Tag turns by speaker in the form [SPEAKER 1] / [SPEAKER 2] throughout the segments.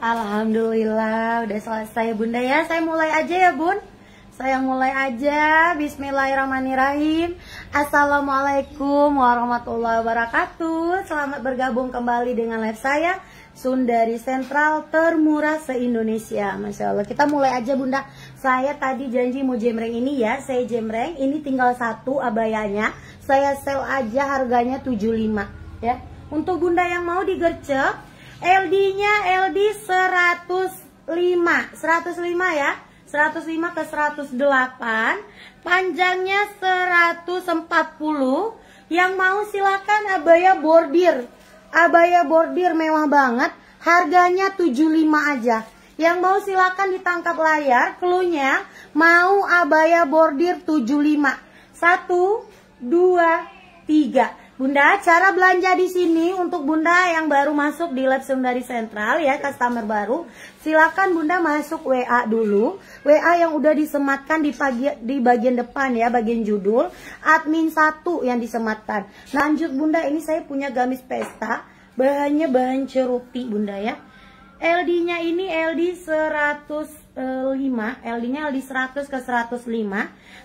[SPEAKER 1] Alhamdulillah udah selesai bunda ya Saya mulai aja ya bun Saya mulai aja Bismillahirrahmanirrahim Assalamualaikum warahmatullahi wabarakatuh Selamat bergabung kembali dengan live saya Sundari Sentral termurah se-Indonesia Masya Allah Kita mulai aja bunda Saya tadi janji mau jemreng ini ya Saya jemreng Ini tinggal satu abayanya Saya sel aja harganya 75 ya Untuk bunda yang mau digercep LD-nya LD 105. 105 ya. 105 ke 108. Panjangnya 140. Yang mau silakan abaya bordir. Abaya bordir mewah banget. Harganya 75 aja. Yang mau silakan ditangkap layar. Keluhnya mau abaya bordir 75. 1 2 3. Bunda, cara belanja di sini untuk Bunda yang baru masuk di Lab Sundari Sentral ya, customer baru, silakan Bunda masuk WA dulu. WA yang udah disematkan di pagi di bagian depan ya, bagian judul, admin 1 yang disematkan. Lanjut Bunda, ini saya punya gamis pesta, bahannya bahan ceruti Bunda ya. LD-nya ini LD 105, LD-nya LD 100 ke 105,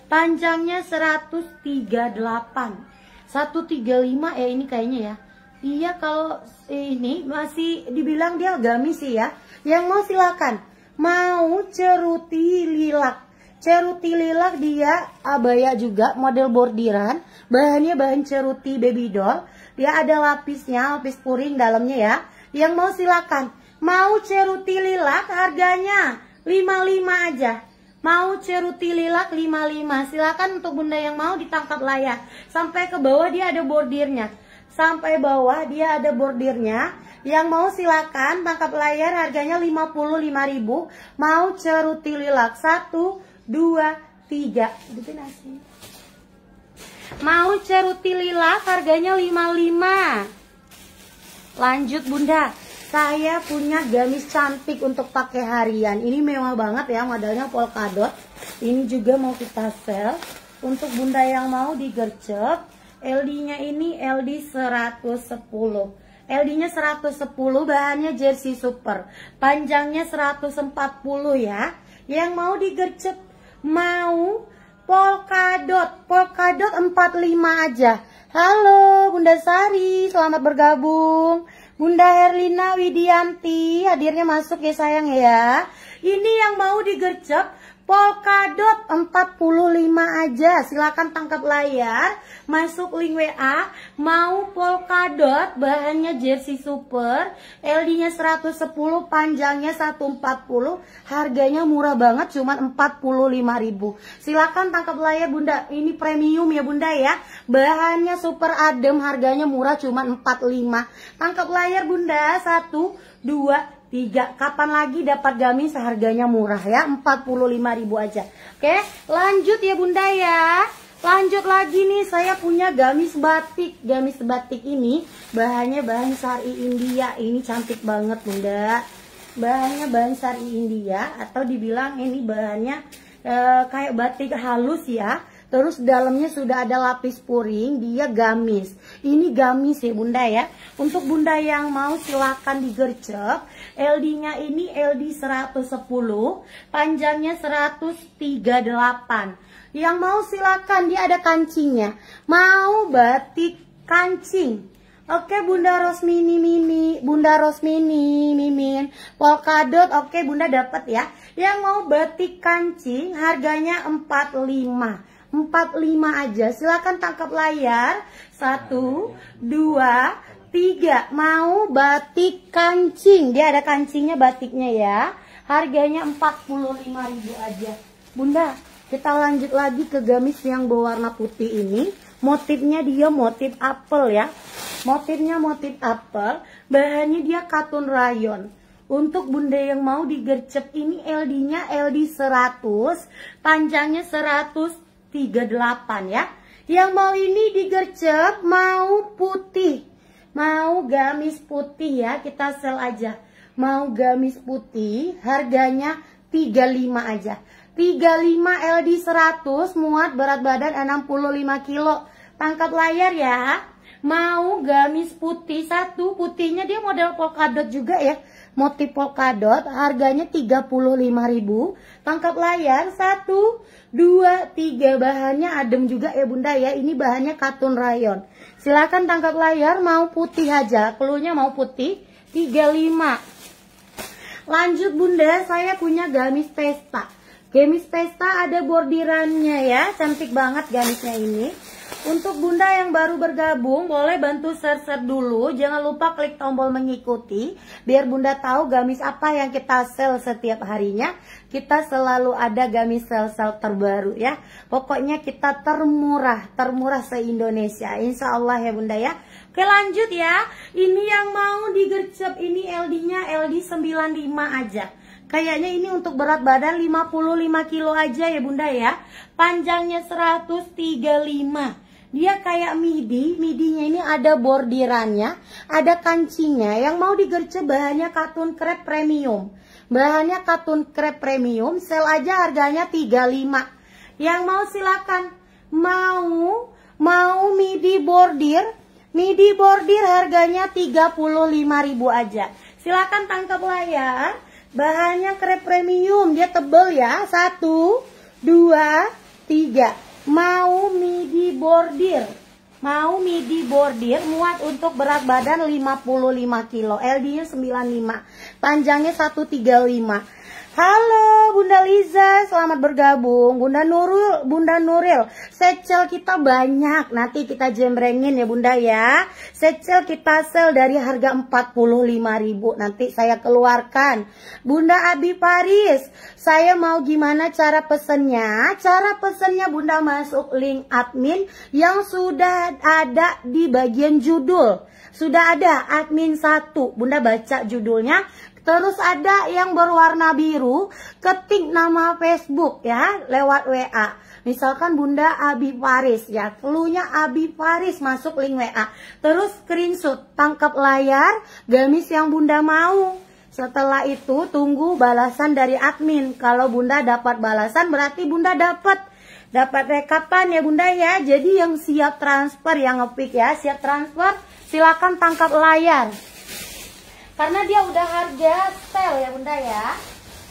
[SPEAKER 1] panjangnya 138 135 ya eh, ini kayaknya ya iya kalau ini masih dibilang dia agamis sih ya yang mau silakan mau ceruti lilak ceruti lilak dia abaya juga model bordiran bahannya bahan ceruti baby doll dia ada lapisnya lapis puring dalamnya ya yang mau silakan mau ceruti lilak harganya 55 aja mau ceruti lilak 55 silakan untuk bunda yang mau ditangkap layar sampai ke bawah dia ada bordirnya sampai bawah dia ada bordirnya yang mau silakan tangkap layar harganya 55.000 mau ceruti lilak 1 2 3 mau ceruti lilak harganya 55 lanjut bunda saya punya gamis cantik untuk pakai harian. Ini mewah banget ya, modalnya polkadot. Ini juga mau kita sell. Untuk bunda yang mau digercep, LD-nya ini LD 110. LD-nya 110, bahannya jersey super. Panjangnya 140 ya. Yang mau digercep, mau polkadot. Polkadot 45 aja. Halo Bunda Sari, selamat bergabung. Bunda Herlina Widianti, hadirnya masuk ya sayang ya. Ini yang mau digercep Polkadot 45 aja. Silakan tangkap layar, masuk link WA, mau polkadot bahannya jersey super, LD-nya 110, panjangnya 140, harganya murah banget cuma 45.000. Silakan tangkap layar Bunda. Ini premium ya Bunda ya. Bahannya super adem, harganya murah cuma 45. Tangkap layar Bunda. 1 2 Tiga, kapan lagi dapat gamis seharganya murah ya? 45.000 aja. Oke, lanjut ya Bunda ya. Lanjut lagi nih, saya punya gamis batik. Gamis batik ini bahannya bahan sari India. Ini cantik banget Bunda. Bahannya bahan sari India atau dibilang ini bahannya e, kayak batik halus ya. Terus dalamnya sudah ada lapis puring, dia gamis. Ini gamis ya Bunda ya. Untuk Bunda yang mau silakan digercep LD-nya ini LD 110, panjangnya 138. Yang mau silakan, dia ada kancingnya. Mau batik kancing. Oke Bunda Rosmini Mimi, Bunda Rosmini Mimin, polkadot oke Bunda dapat ya. Yang mau batik kancing harganya 45. 45 aja. Silakan tangkap layar. 1 2 Tiga, mau batik kancing. Dia ada kancingnya batiknya ya. Harganya 45.000 aja. Bunda, kita lanjut lagi ke gamis yang berwarna putih ini. Motifnya dia motif apel ya. Motifnya motif apel, bahannya dia katun rayon. Untuk bunda yang mau digercep ini LD-nya LD 100, panjangnya 138 ya. Yang mau ini digercep mau putih. Mau gamis putih ya, kita sel aja. Mau gamis putih, harganya 35 aja. 35 LD 100 muat berat badan 65 kilo. Tangkap layar ya. Mau gamis putih satu, putihnya dia model polkadot juga ya. Motif polkadot harganya 35.000. Tangkap layar satu, dua, tiga bahannya adem juga ya Bunda ya. Ini bahannya katun rayon. Silahkan tangkap layar mau putih aja. Keluhnya mau putih 35. Lanjut Bunda, saya punya gamis pesta. Gamis pesta ada bordirannya ya. Cantik banget gamisnya ini. Untuk bunda yang baru bergabung, boleh bantu share-share dulu. Jangan lupa klik tombol mengikuti, biar bunda tahu gamis apa yang kita sell setiap harinya. Kita selalu ada gamis sel-sel terbaru ya. Pokoknya kita termurah, termurah se-Indonesia. Insya Allah ya bunda ya. Oke lanjut ya. Ini yang mau digercep, ini LD-nya LD 95 aja. Kayaknya ini untuk berat badan 55 kilo aja ya bunda ya Panjangnya 135 Dia kayak midi Midinya ini ada bordirannya Ada kancingnya Yang mau digerce bahannya katun krep premium Bahannya katun krep premium Sel aja harganya 35 Yang mau silakan Mau Mau midi bordir Midi bordir harganya ribu aja Silakan tangkap layar Bahannya krep premium, dia tebel ya. Satu, dua, tiga. Mau midi bordir. Mau midi bordir, muat untuk berat badan 55 kilo. LD-nya 95, panjangnya 135. Halo Bunda Liza, selamat bergabung. Bunda Nurul, Bunda Nuril, secel kita banyak. Nanti kita jembrengin ya Bunda ya. Secel kita sel dari harga 45.000. Nanti saya keluarkan. Bunda Abi Paris, saya mau gimana cara pesennya? Cara pesennya Bunda masuk link admin yang sudah ada di bagian judul. Sudah ada admin satu Bunda baca judulnya Terus ada yang berwarna biru, ketik nama Facebook ya lewat WA. Misalkan Bunda Abi Paris ya, nya Abi Paris masuk link WA. Terus screenshot, tangkap layar gamis yang Bunda mau. Setelah itu tunggu balasan dari admin. Kalau Bunda dapat balasan berarti Bunda dapat dapat rekapan ya Bunda ya. Jadi yang siap transfer yang ngepick ya, siap transfer silakan tangkap layar. Karena dia udah harga sel ya bunda ya.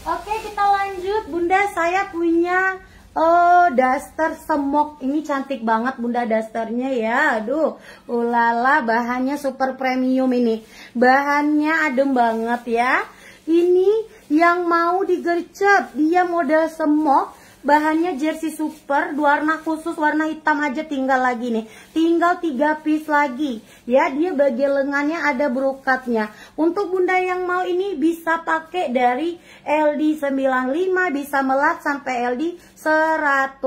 [SPEAKER 1] Oke kita lanjut bunda saya punya Oh, daster semok ini cantik banget bunda dasternya ya. Aduh, ulala bahannya super premium ini. Bahannya adem banget ya. Ini yang mau digercep, dia model semok Bahannya jersey super, dua warna khusus, warna hitam aja tinggal lagi nih. Tinggal 3 piece lagi. Ya, dia bagian lengannya ada brokatnya. Untuk bunda yang mau ini bisa pakai dari LD 95, bisa melat sampai LD 110.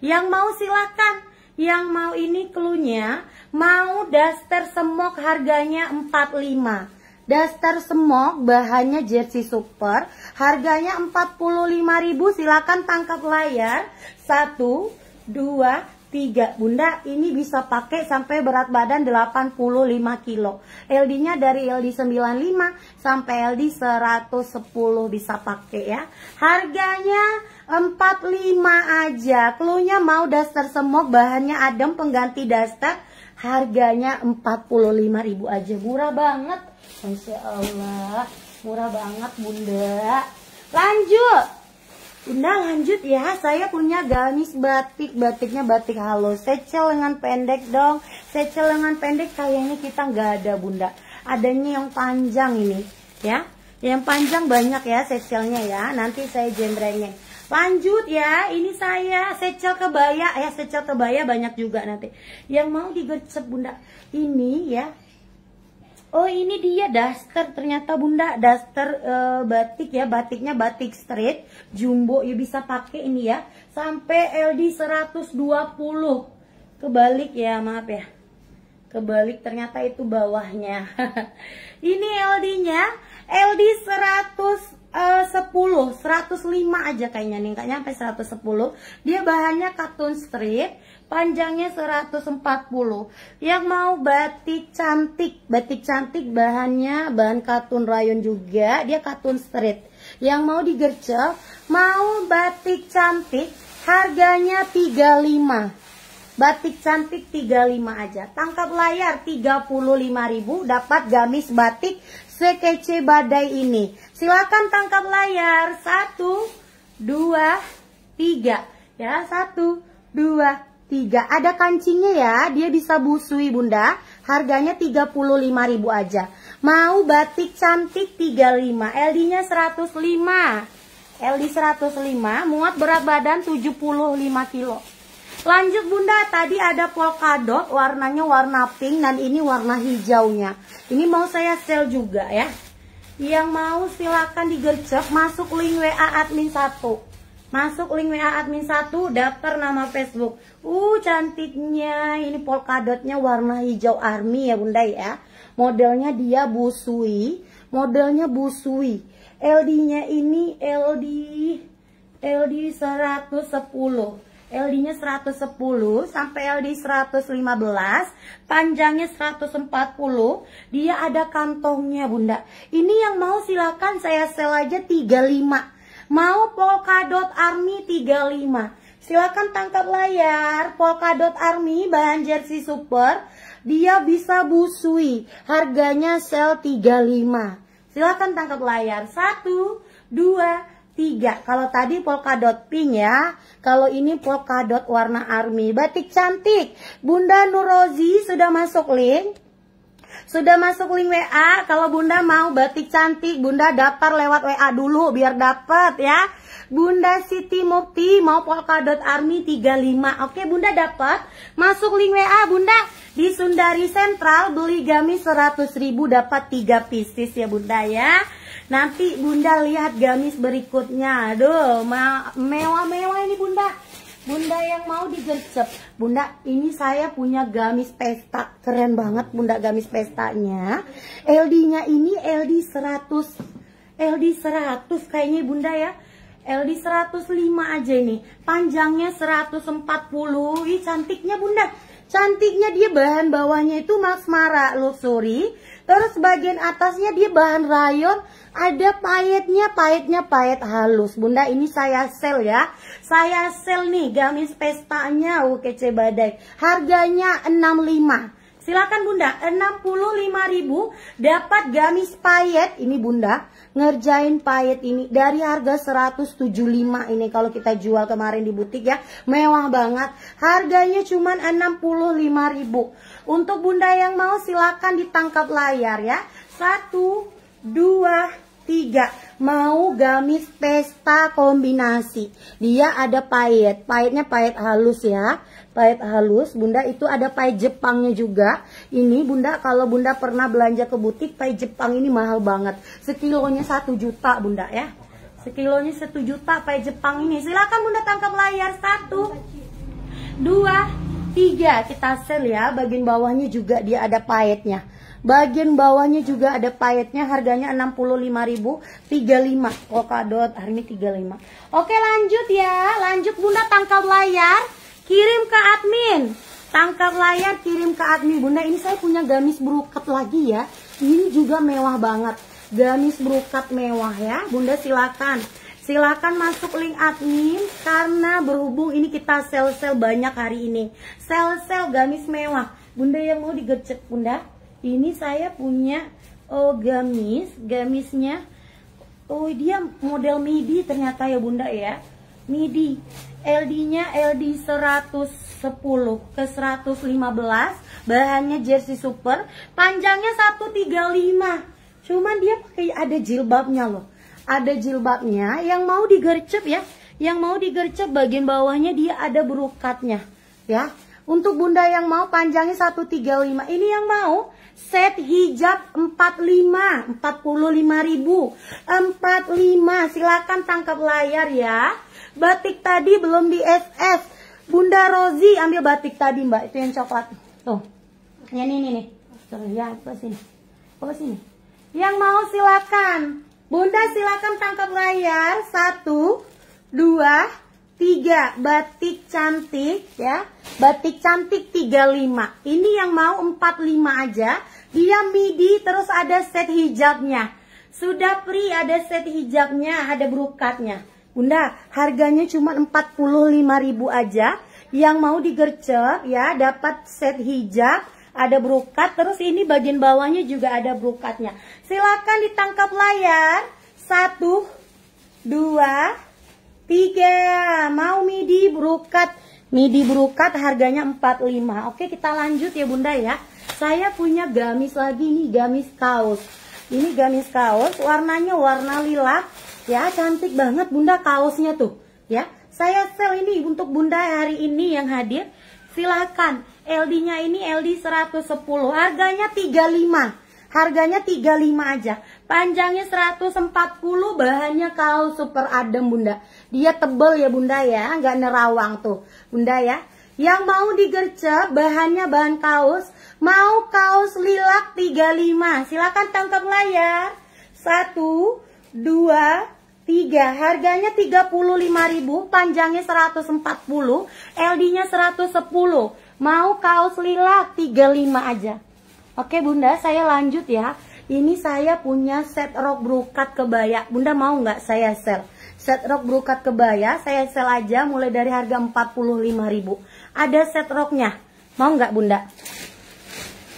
[SPEAKER 1] Yang mau silakan yang mau ini klunya mau daster semok harganya 45 Daster semok bahannya jersey super, harganya 45.000. Silakan tangkap layar. satu dua tiga Bunda, ini bisa pakai sampai berat badan 85 kilo. LD-nya dari LD 95 sampai LD 110 bisa pakai ya. Harganya 45 aja. Klunya mau daster semok, bahannya adem pengganti daster. Harganya 45.000 aja. Murah banget. Masya Allah murah banget bunda lanjut bunda lanjut ya saya punya gamis batik batiknya batik halus secel lengan pendek dong secel lengan pendek kayaknya kita nggak ada bunda adanya yang panjang ini ya yang panjang banyak ya secelnya ya nanti saya jembrengin lanjut ya ini saya secel kebaya ya secel kebaya banyak juga nanti yang mau digercep bunda ini ya Oh ini dia daster ternyata bunda daster uh, eh, batik ya batiknya batik straight jumbo ya bisa pakai ini ya sampai LD 120 kebalik ya maaf ya kebalik ternyata itu bawahnya ini LD nya LD 110 105 aja kayaknya nih kayaknya sampai 110 dia bahannya katun straight panjangnya 140 yang mau batik cantik batik cantik bahannya bahan katun rayon juga dia katun street yang mau digercep mau batik cantik harganya 35 batik cantik 35 aja tangkap layar 35.000 dapat gamis batik sekece badai ini silakan tangkap layar 1 2 3 ya 1 2 3 Ada kancingnya ya, dia bisa busui bunda. Harganya 35.000 aja. Mau batik cantik 35, LD-nya 105. LD 105, muat berat badan 75 kilo. Lanjut bunda, tadi ada polkadot, warnanya warna pink dan ini warna hijaunya. Ini mau saya sell juga ya. Yang mau silahkan digercep, masuk link WA admin 1. Masuk link WA admin 1, daftar nama Facebook. Uh, cantiknya. Ini polkadotnya warna hijau army ya, Bunda ya. Modelnya dia busui. Modelnya busui. LD-nya ini LD LD 110. LD-nya 110 sampai LD 115, panjangnya 140. Dia ada kantongnya, Bunda. Ini yang mau silakan saya sel aja 35 mau Polkadot Army 35. Silahkan tangkap layar Polkadot Army bahan jersey super. Dia bisa busui, harganya sel 35. Silahkan tangkap layar. Satu, dua, tiga. Kalau tadi polkadot pink ya, kalau ini polkadot warna army. Batik cantik, Bunda Nurozi sudah masuk link. Sudah masuk link WA, kalau Bunda mau batik cantik, Bunda daftar lewat WA dulu biar dapat ya. Bunda Siti Mukti mau polkadot army 35. Oke, Bunda dapat. Masuk link WA, Bunda. Di Sundari Sentral beli gamis 100.000 dapat 3 pieces ya, Bunda ya. Nanti Bunda lihat gamis berikutnya. Aduh, mewah-mewah ini Bunda Bunda yang mau digercep. Bunda, ini saya punya gamis pesta. Keren banget Bunda gamis pestanya. LD-nya ini LD 100. LD 100 kayaknya Bunda ya. LD 105 aja ini. Panjangnya 140. Ih, cantiknya Bunda. Cantiknya dia bahan bawahnya itu masmara luxury. Terus bagian atasnya dia bahan rayon ada pahitnya, pahitnya pahit halus. Bunda ini saya sel ya. Saya sel nih gamis pestanya UKC Badai. Harganya 65. Silakan Bunda, 65.000 dapat gamis payet ini Bunda. Ngerjain payet ini dari harga 175 ini kalau kita jual kemarin di butik ya. Mewah banget. Harganya cuman 65.000. Untuk Bunda yang mau silakan ditangkap layar ya. Satu, dua, Tiga, mau gamis pesta kombinasi. Dia ada pahit, pahitnya pahit halus ya. Pahit halus, bunda itu ada pahit Jepangnya juga. Ini bunda kalau bunda pernah belanja ke butik, pahit Jepang ini mahal banget. Sekilonya satu juta bunda ya. Sekilonya satu juta pahit Jepang ini. Silahkan bunda tangkap layar. Satu, dua, tiga. Kita sel ya, bagian bawahnya juga dia ada pahitnya. Bagian bawahnya juga ada payetnya harganya 65.000, 35. Polkadot Army 35. Oke, lanjut ya. Lanjut Bunda tangkap layar, kirim ke admin. Tangkap layar kirim ke admin Bunda. Ini saya punya gamis brokat lagi ya. Ini juga mewah banget. Gamis brokat mewah ya. Bunda silakan silakan masuk link admin karena berhubung ini kita sel-sel banyak hari ini sel-sel gamis mewah bunda yang mau digercep bunda ini saya punya oh, gamis gamisnya oh dia model midi ternyata ya bunda ya midi LD nya LD 110 ke 115 bahannya jersey super panjangnya 135 cuman dia pakai ada jilbabnya loh ada jilbabnya yang mau digercep ya yang mau digercep bagian bawahnya dia ada brokatnya, ya untuk bunda yang mau panjangnya 135 ini yang mau set hijab 45 45 ribu 45 silakan tangkap layar ya batik tadi belum di SS Bunda Rozi ambil batik tadi mbak itu yang coklat tuh ini ini nih ya apa sini apa sini yang mau silakan Bunda silakan tangkap layar satu dua Tiga, batik cantik ya. Batik cantik 35. Ini yang mau 45 aja. Dia midi terus ada set hijabnya. Sudah pri ada set hijabnya, ada brokatnya. Bunda, harganya cuma 45.000 aja. Yang mau digercep ya, dapat set hijab, ada brokat, terus ini bagian bawahnya juga ada brokatnya. Silakan ditangkap layar. Satu, dua, Tiga, mau midi brokat Midi brokat harganya 45. Oke, kita lanjut ya Bunda ya. Saya punya gamis lagi nih, gamis kaos. Ini gamis kaos, warnanya warna lila. Ya, cantik banget Bunda kaosnya tuh. Ya, saya sel ini untuk Bunda hari ini yang hadir. silahkan LD-nya ini LD 110, harganya 35. Harganya 35 aja. Panjangnya 140, bahannya kaos super adem Bunda. Dia tebel ya bunda ya, nggak nerawang tuh bunda ya. Yang mau digercep bahannya bahan kaos, mau kaos lilak 35. Silakan tangkap layar. 1 2 3. Harganya 35.000, panjangnya 140, LD-nya 110. Mau kaos lilak 35 aja. Oke bunda, saya lanjut ya. Ini saya punya set rok brokat kebaya. Bunda mau nggak saya share Set rok brokat kebaya saya sel aja mulai dari harga 45.000. Ada set roknya. Mau nggak Bunda?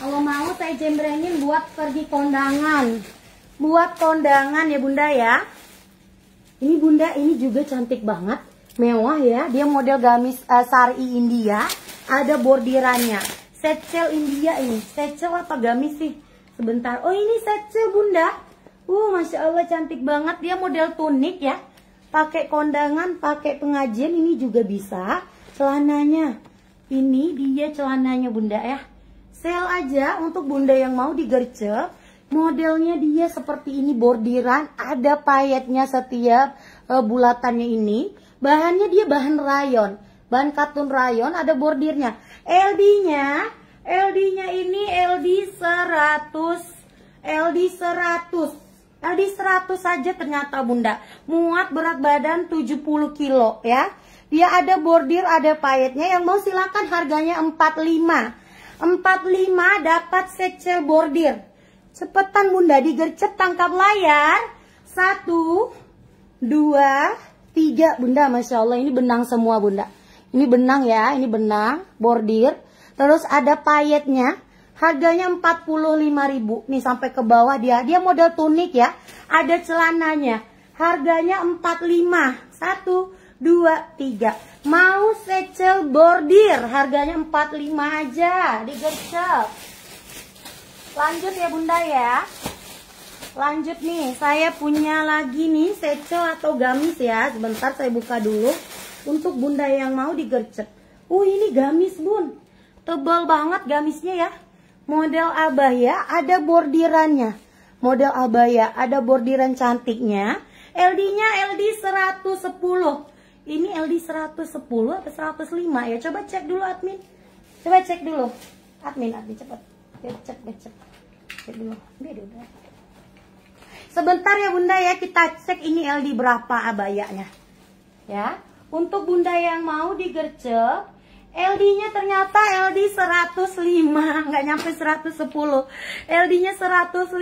[SPEAKER 1] Kalau mau saya jembrengin buat pergi kondangan. Buat kondangan ya Bunda ya. Ini Bunda ini juga cantik banget. Mewah ya. Dia model gamis uh, sari India. Ada bordirannya. Secel India ini. Secel apa gamis sih? Sebentar. Oh ini secel Bunda. Uh, Masya Allah cantik banget. Dia model tunik ya pakai kondangan, pakai pengajian ini juga bisa. Celananya, ini dia celananya bunda ya. sale aja untuk bunda yang mau digercep. Modelnya dia seperti ini bordiran, ada payetnya setiap uh, bulatannya ini. Bahannya dia bahan rayon, bahan katun rayon, ada bordirnya. LD-nya, LD-nya ini LD 100, LD 100 Tadi 100 saja ternyata bunda. Muat berat badan 70 kilo ya. Dia ada bordir, ada payetnya. Yang mau silakan harganya 45. 45 dapat secel bordir. Cepetan bunda digercep tangkap layar. Satu, dua, tiga bunda. Masya Allah ini benang semua bunda. Ini benang ya, ini benang, bordir. Terus ada payetnya. Harganya 45.000 nih sampai ke bawah dia. Dia model tunik ya. Ada celananya. Harganya 45. 1 2 3. Mau secel bordir harganya 45 aja, digercep. Lanjut ya Bunda ya. Lanjut nih, saya punya lagi nih secel atau gamis ya. Sebentar saya buka dulu untuk Bunda yang mau digercep. Uh, ini gamis, Bun. Tebal banget gamisnya ya model abaya ada bordirannya. Model abaya ada bordiran cantiknya. LD-nya LD 110. Ini LD 110 atau 105 ya. Coba cek dulu admin. Coba cek dulu. Admin, admin cepet. Cek, cek, cek. Cek dulu. Biar Sebentar ya Bunda ya, kita cek ini LD berapa abayanya. Ya. Untuk Bunda yang mau digercep LD-nya ternyata LD 105, nggak nyampe 110. LD-nya 105,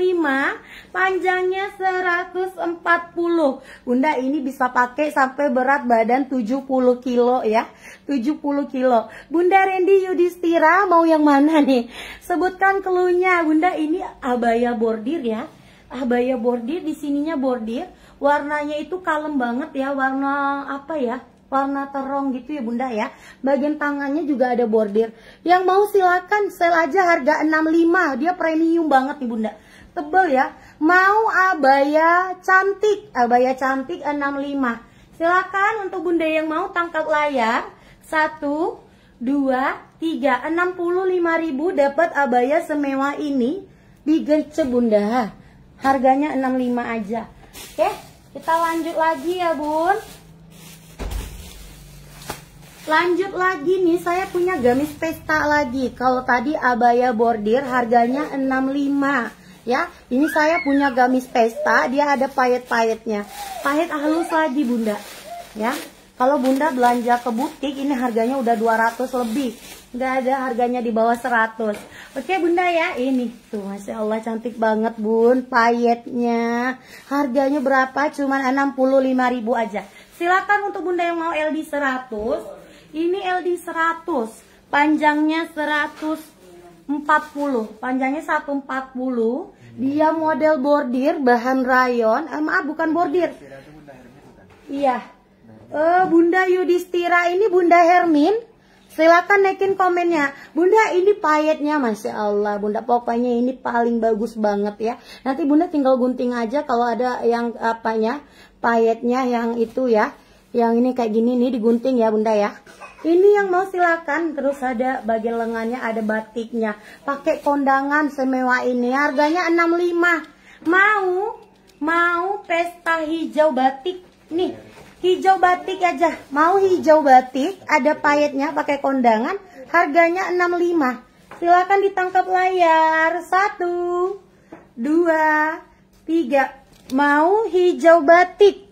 [SPEAKER 1] panjangnya 140. Bunda ini bisa pakai sampai berat badan 70 kilo ya. 70 kilo. Bunda Randy Yudhistira mau yang mana nih? Sebutkan keluhnya. Bunda ini abaya bordir ya. Abaya bordir di sininya bordir. Warnanya itu kalem banget ya, warna apa ya? warna terong gitu ya bunda ya bagian tangannya juga ada bordir yang mau silakan sel aja harga 65 dia premium banget nih bunda tebel ya mau abaya cantik abaya cantik 65 silakan untuk bunda yang mau tangkap layar 1 2 3 ribu dapat abaya semewa ini di bunda harganya 65 aja oke kita lanjut lagi ya bun Lanjut lagi nih, saya punya gamis pesta lagi. Kalau tadi abaya bordir harganya 65 ya. Ini saya punya gamis pesta, dia ada payet-payetnya. Payet halus lagi, Bunda. Ya. Kalau Bunda belanja ke butik ini harganya udah 200 lebih. Nggak ada harganya di bawah 100. Oke, Bunda ya. Ini tuh masih Allah cantik banget, Bun. Payetnya harganya berapa? Cuman 65.000 aja. Silakan untuk Bunda yang mau LD 100 ini LD 100, panjangnya 140, panjangnya 140. Dia model bordir, bahan rayon. Eh, maaf, bukan bordir. Iya. Eh, Bunda Yudhistira ini Bunda Hermin. Silahkan naikin komennya. Bunda ini payetnya Masya Allah. Bunda pokoknya ini paling bagus banget ya. Nanti Bunda tinggal gunting aja kalau ada yang apanya. Payetnya yang itu ya yang ini kayak gini nih digunting ya bunda ya ini yang mau silakan terus ada bagian lengannya ada batiknya pakai kondangan semewah ini harganya 65 mau mau pesta hijau batik nih hijau batik aja mau hijau batik ada payetnya pakai kondangan harganya 65 silakan ditangkap layar satu dua tiga mau hijau batik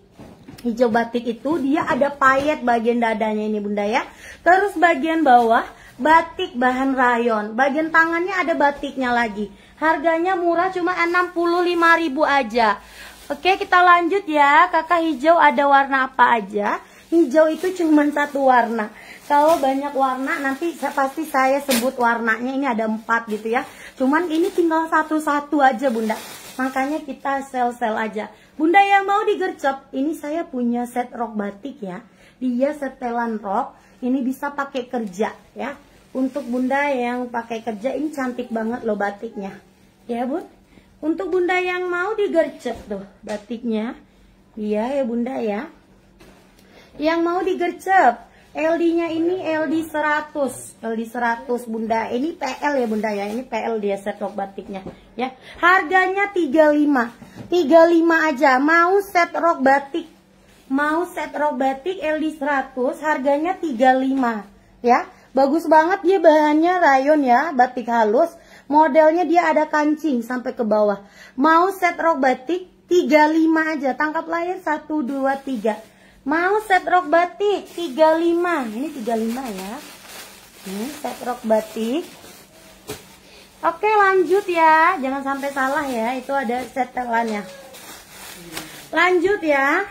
[SPEAKER 1] hijau batik itu dia ada payet bagian dadanya ini bunda ya. Terus bagian bawah batik bahan rayon. Bagian tangannya ada batiknya lagi. Harganya murah cuma 65.000 aja. Oke, kita lanjut ya. Kakak hijau ada warna apa aja? Hijau itu cuma satu warna. Kalau banyak warna nanti saya pasti saya sebut warnanya ini ada empat gitu ya. Cuman ini tinggal satu-satu aja bunda. Makanya kita sel-sel aja. Bunda yang mau digercep, ini saya punya set rok batik ya. Dia setelan rok, ini bisa pakai kerja ya. Untuk bunda yang pakai kerja ini cantik banget loh batiknya. Ya bun. Untuk bunda yang mau digercep tuh batiknya. Iya ya bunda ya. Yang mau digercep LD-nya ini LD 100, LD 100 Bunda. Ini PL ya Bunda ya, ini PL dia set rok batiknya ya. Harganya 35. 35 aja. Mau set rok batik, mau set rok batik LD 100 harganya 35 ya. Bagus banget dia bahannya rayon ya, batik halus. Modelnya dia ada kancing sampai ke bawah. Mau set rok batik 35 aja, tangkap layar 1 2 3. Mau set rok batik 35. Ini 35 ya. Ini set rok batik. Oke, lanjut ya. Jangan sampai salah ya. Itu ada setelannya. Lanjut ya.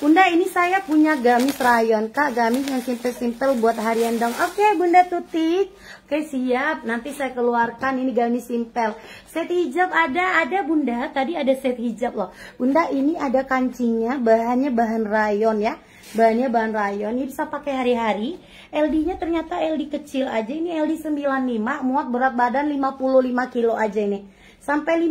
[SPEAKER 1] Bunda, ini saya punya gamis rayon, Kak. Gamis yang simpel-simpel buat harian dong. Oke, Bunda Tutik. Oke siap, nanti saya keluarkan ini gamis simpel. Set hijab ada, ada bunda. Tadi ada set hijab loh. Bunda ini ada kancingnya, bahannya bahan rayon ya. Bahannya bahan rayon, ini bisa pakai hari-hari. LD-nya ternyata LD kecil aja, ini LD 95, muat berat badan 55 kilo aja ini. Sampai 55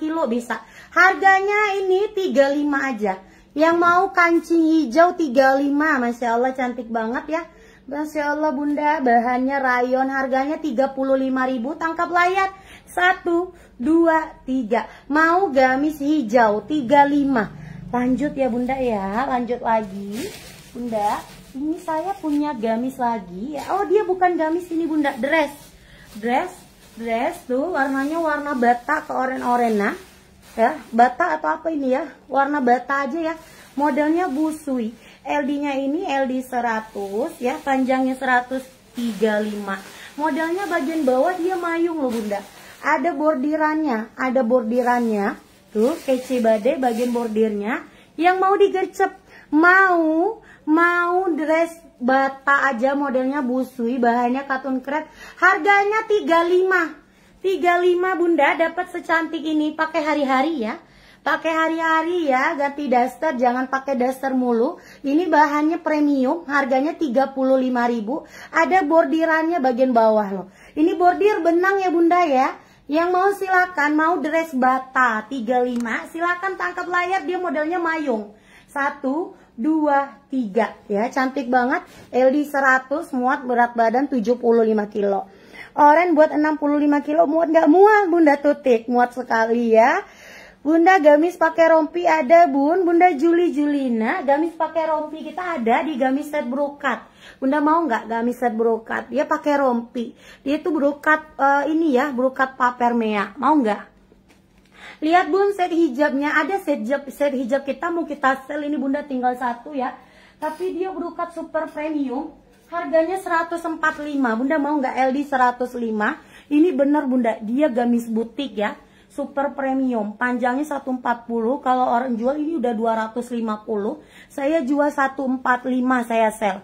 [SPEAKER 1] kilo bisa. Harganya ini 35 aja. Yang mau kancing hijau 35, Masya Allah cantik banget ya. Masya Allah bunda, bahannya rayon, harganya 35.000, tangkap layar. 1, 2, 3. Mau gamis hijau, 35. Lanjut ya bunda ya, lanjut lagi. Bunda, ini saya punya gamis lagi. ya Oh dia bukan gamis ini bunda, dress. Dress, dress tuh warnanya warna bata ke oren-oren Ya, bata atau apa ini ya, warna bata aja ya. Modelnya busui. LD-nya ini LD 100 ya, panjangnya 135. Modelnya bagian bawah dia mayung loh Bunda. Ada bordirannya, ada bordirannya. Tuh, kece badai bagian bordirnya yang mau digercep. Mau mau dress bata aja modelnya busui, bahannya katun krep. Harganya 35. 35 Bunda dapat secantik ini pakai hari-hari ya. Pakai hari-hari ya, ganti daster, jangan pakai daster mulu. Ini bahannya premium, harganya 35.000. Ada bordirannya bagian bawah loh. Ini bordir benang ya Bunda ya. Yang mau silakan mau dress bata 35, silakan tangkap layar dia modelnya mayung. Satu, dua, tiga ya, cantik banget. LD 100 muat berat badan 75 kilo. Oren buat 65 kilo muat nggak muat Bunda Tutik, muat sekali ya. Bunda gamis pakai rompi ada bun Bunda Juli Julina gamis pakai rompi kita ada di gamis set brokat Bunda mau nggak gamis set brokat dia pakai rompi dia itu brokat uh, ini ya brokat papermea mau nggak lihat bun set hijabnya ada set hijab set hijab kita mau kita sel ini Bunda tinggal satu ya tapi dia brokat super premium harganya 145 Bunda mau nggak LD 105 ini benar Bunda dia gamis butik ya super premium panjangnya 140 kalau orang jual ini udah 250 saya jual 145 saya sell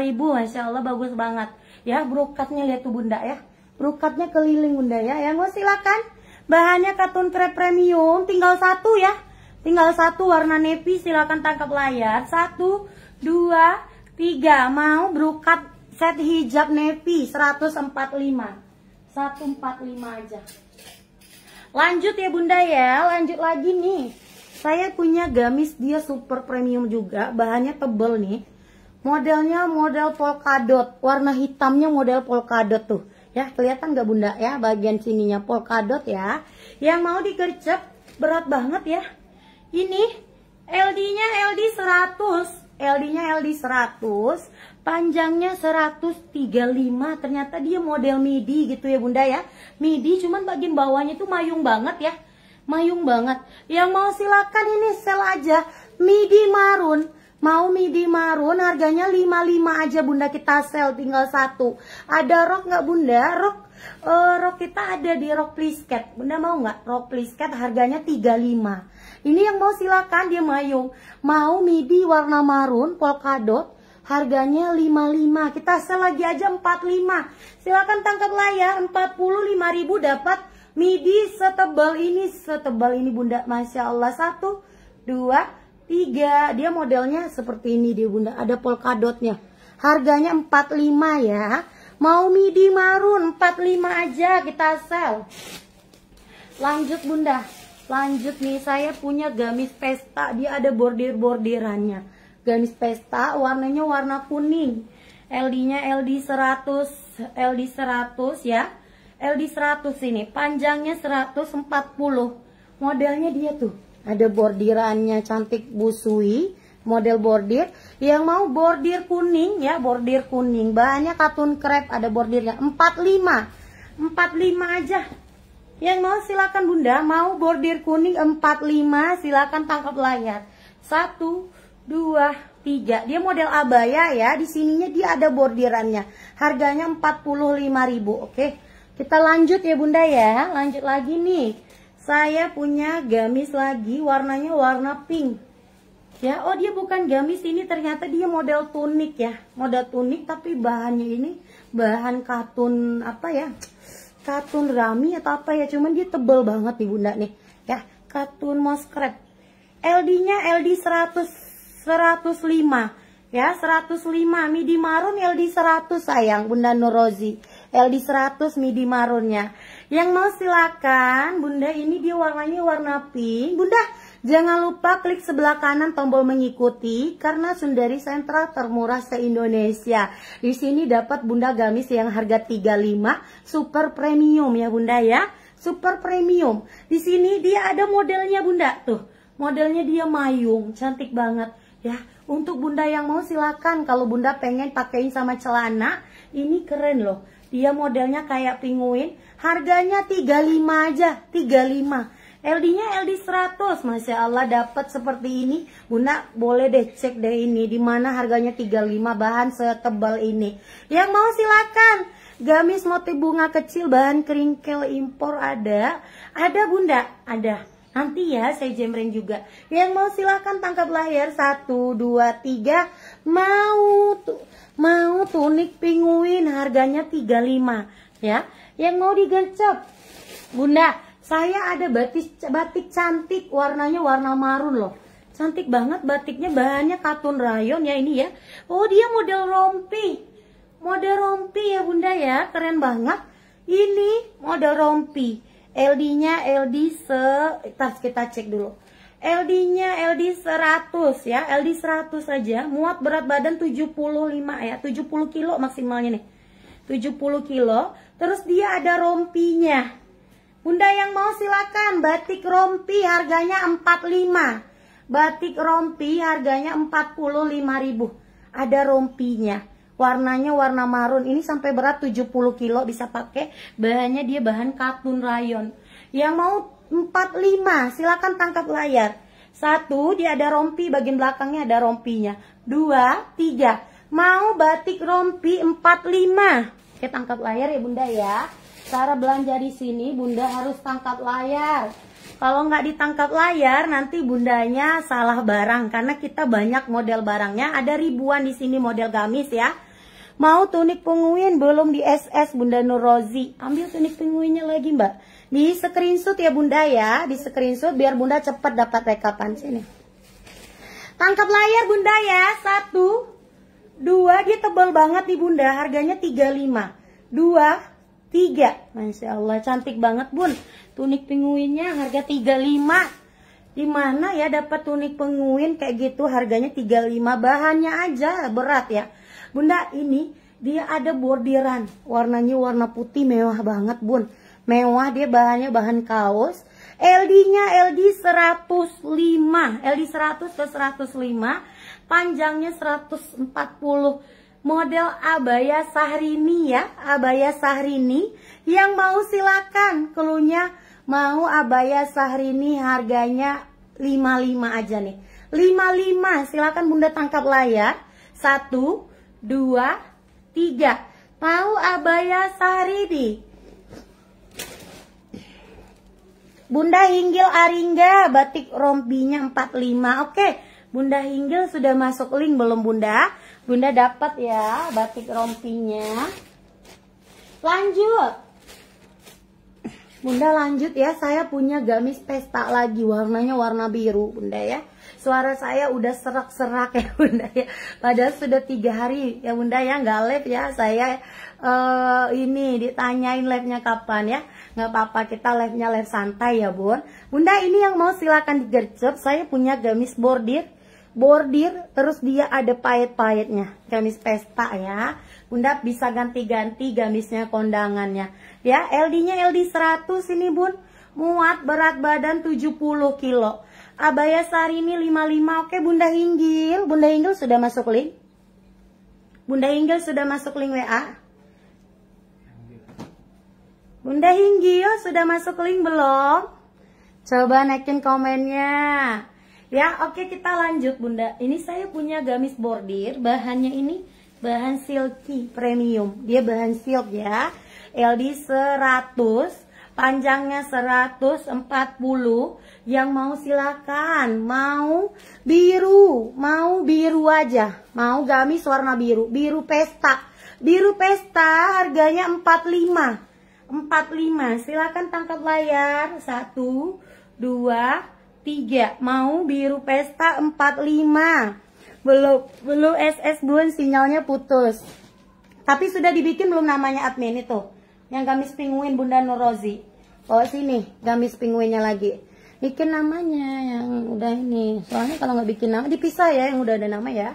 [SPEAKER 1] ribu, Masya Allah bagus banget ya brokatnya lihat ya tuh bunda ya brokatnya keliling bunda ya yang mau silakan bahannya katun krep premium tinggal satu ya tinggal satu warna nevi. silakan tangkap layar satu dua tiga mau brokat set hijab nevi 145 145 aja. Lanjut ya bunda ya, lanjut lagi nih. Saya punya gamis dia super premium juga, bahannya tebel nih. Modelnya model polkadot, warna hitamnya model polkadot tuh. Ya, kelihatan gak bunda ya bagian sininya polkadot ya. Yang mau digercep, berat banget ya. Ini LD-nya LD 100, LD-nya LD 100, panjangnya 135 ternyata dia model midi gitu ya bunda ya midi cuman bagian bawahnya tuh mayung banget ya mayung banget yang mau silakan ini sel aja midi marun mau midi marun harganya 55 aja bunda kita sel tinggal satu ada rok nggak bunda rok uh, rok kita ada di rok plisket bunda mau nggak rok plisket harganya 35 ini yang mau silakan dia mayung mau midi warna marun polkadot Harganya 55. Kita sel lagi aja 45. Silakan tangkap layar 45.000 dapat midi setebal ini, setebal ini Bunda. Masya Allah. Satu, dua, tiga. Dia modelnya seperti ini dia Bunda. Ada polkadotnya. Harganya 45 ya. Mau midi marun 45 aja kita sel. Lanjut Bunda. Lanjut nih saya punya gamis pesta. Dia ada bordir-bordirannya gamis pesta warnanya warna kuning LD-nya LD 100 LD 100 ya LD 100 ini panjangnya 140 modelnya dia tuh ada bordirannya cantik busui model bordir yang mau bordir kuning ya bordir kuning bahannya katun krep ada bordirnya 45 45 aja yang mau silakan bunda mau bordir kuning 45 silakan tangkap layar satu dua, tiga. Dia model abaya ya. Di sininya dia ada bordirannya. Harganya ribu oke. Kita lanjut ya Bunda ya. Lanjut lagi nih. Saya punya gamis lagi warnanya warna pink. Ya, oh dia bukan gamis ini ternyata dia model tunik ya. Model tunik tapi bahannya ini bahan katun apa ya? Katun rami atau apa ya? Cuman dia tebel banget nih Bunda nih. Ya, katun muskrat. LD-nya LD 100 105 ya 105 midi marun LD 100 sayang Bunda Nurozi LD 100 midi marunnya yang mau silakan Bunda ini dia warnanya warna pink Bunda jangan lupa klik sebelah kanan tombol mengikuti karena Sundari Sentra termurah se-Indonesia di sini dapat Bunda gamis yang harga 35 super premium ya Bunda ya super premium di sini dia ada modelnya Bunda tuh modelnya dia mayung cantik banget ya untuk bunda yang mau silakan kalau bunda pengen pakaiin sama celana ini keren loh dia modelnya kayak pinguin harganya 35 aja 35 LD-nya LD 100 Masya Allah dapat seperti ini Bunda boleh deh cek deh ini Dimana harganya 35 bahan setebal ini Yang mau silakan Gamis motif bunga kecil bahan keringkel impor ada Ada bunda? Ada Nanti ya saya jemren juga. Yang mau silahkan tangkap layar. Satu, dua, tiga. Mau tuh mau tunik pinguin harganya 35 ya. Yang mau digercep Bunda, saya ada batik batik cantik warnanya warna marun loh. Cantik banget batiknya bahannya katun rayon ya ini ya. Oh, dia model rompi. Model rompi ya Bunda ya, keren banget. Ini model rompi. LD-nya LD se tas kita cek dulu. LD-nya LD 100 ya, LD 100 aja. Muat berat badan 75 ya, 70 kilo maksimalnya nih. 70 kilo. Terus dia ada rompinya. Bunda yang mau silakan batik rompi harganya 45. Batik rompi harganya 45.000. Ada rompinya warnanya warna marun ini sampai berat 70 kilo bisa pakai bahannya dia bahan katun rayon yang mau 45 silakan tangkap layar satu dia ada rompi bagian belakangnya ada rompinya dua tiga mau batik rompi 45 oke tangkap layar ya bunda ya cara belanja di sini bunda harus tangkap layar kalau nggak ditangkap layar, nanti bundanya salah barang karena kita banyak model barangnya. Ada ribuan di sini model gamis ya. Mau tunik penguin belum di SS Bunda Nur Ambil tunik penguinnya lagi Mbak. Di screenshot ya Bunda ya. Di screenshot biar Bunda cepat dapat rekapan sini. Tangkap layar Bunda ya. Satu. Dua. Dia tebal banget nih Bunda. Harganya 35. Dua. Tiga. Masya Allah cantik banget Bun. Tunik penguinnya harga 35 di mana ya dapat tunik penguin kayak gitu harganya 35 bahannya aja berat ya Bunda ini dia ada bordiran warnanya warna putih mewah banget bun mewah dia bahannya bahan kaos LD nya LD 105 LD 100 ke 105 panjangnya 140 model abaya sahrini ya abaya sahrini yang mau silakan kelunya mau abaya sahrini harganya 55 aja nih 55 silakan bunda tangkap layar satu dua, tiga. Tahu abaya saridi. Bunda Hinggil Aringga, batik rompinya 45. Oke, Bunda Hinggil sudah masuk link belum Bunda? Bunda dapat ya batik rompinya. Lanjut. Bunda lanjut ya, saya punya gamis pesta lagi warnanya warna biru Bunda ya. Suara saya udah serak-serak ya bunda ya. Padahal sudah tiga hari ya bunda ya nggak live ya. Saya uh, ini ditanyain live-nya kapan ya. Nggak apa-apa kita live-nya live santai ya bun. Bunda ini yang mau silakan digercep. Saya punya gamis bordir bordir terus dia ada pahit-pahitnya gamis pesta ya bunda bisa ganti-ganti gamisnya kondangannya ya LD nya LD 100 ini bun muat berat badan 70 kilo Abaya Sarini 55. Oke, Bunda Inggil. Bunda Inggil sudah masuk link. Bunda Inggil sudah masuk link WA. Bunda Inggil sudah masuk link belum? Coba naikin komennya. Ya, oke kita lanjut Bunda. Ini saya punya gamis bordir, bahannya ini bahan silky premium. Dia bahan silk ya. LD 100 panjangnya 140 yang mau silakan mau biru mau biru aja mau gamis warna biru biru pesta biru pesta harganya 45 45 silakan tangkap layar 1 2 3 mau biru pesta 45 belum belum SS bun sinyalnya putus tapi sudah dibikin belum namanya admin itu yang gamis pinguin Bunda Nurozi. Oh sini gamis pinguinnya lagi. Bikin namanya yang udah ini. Soalnya kalau nggak bikin nama dipisah ya yang udah ada nama ya.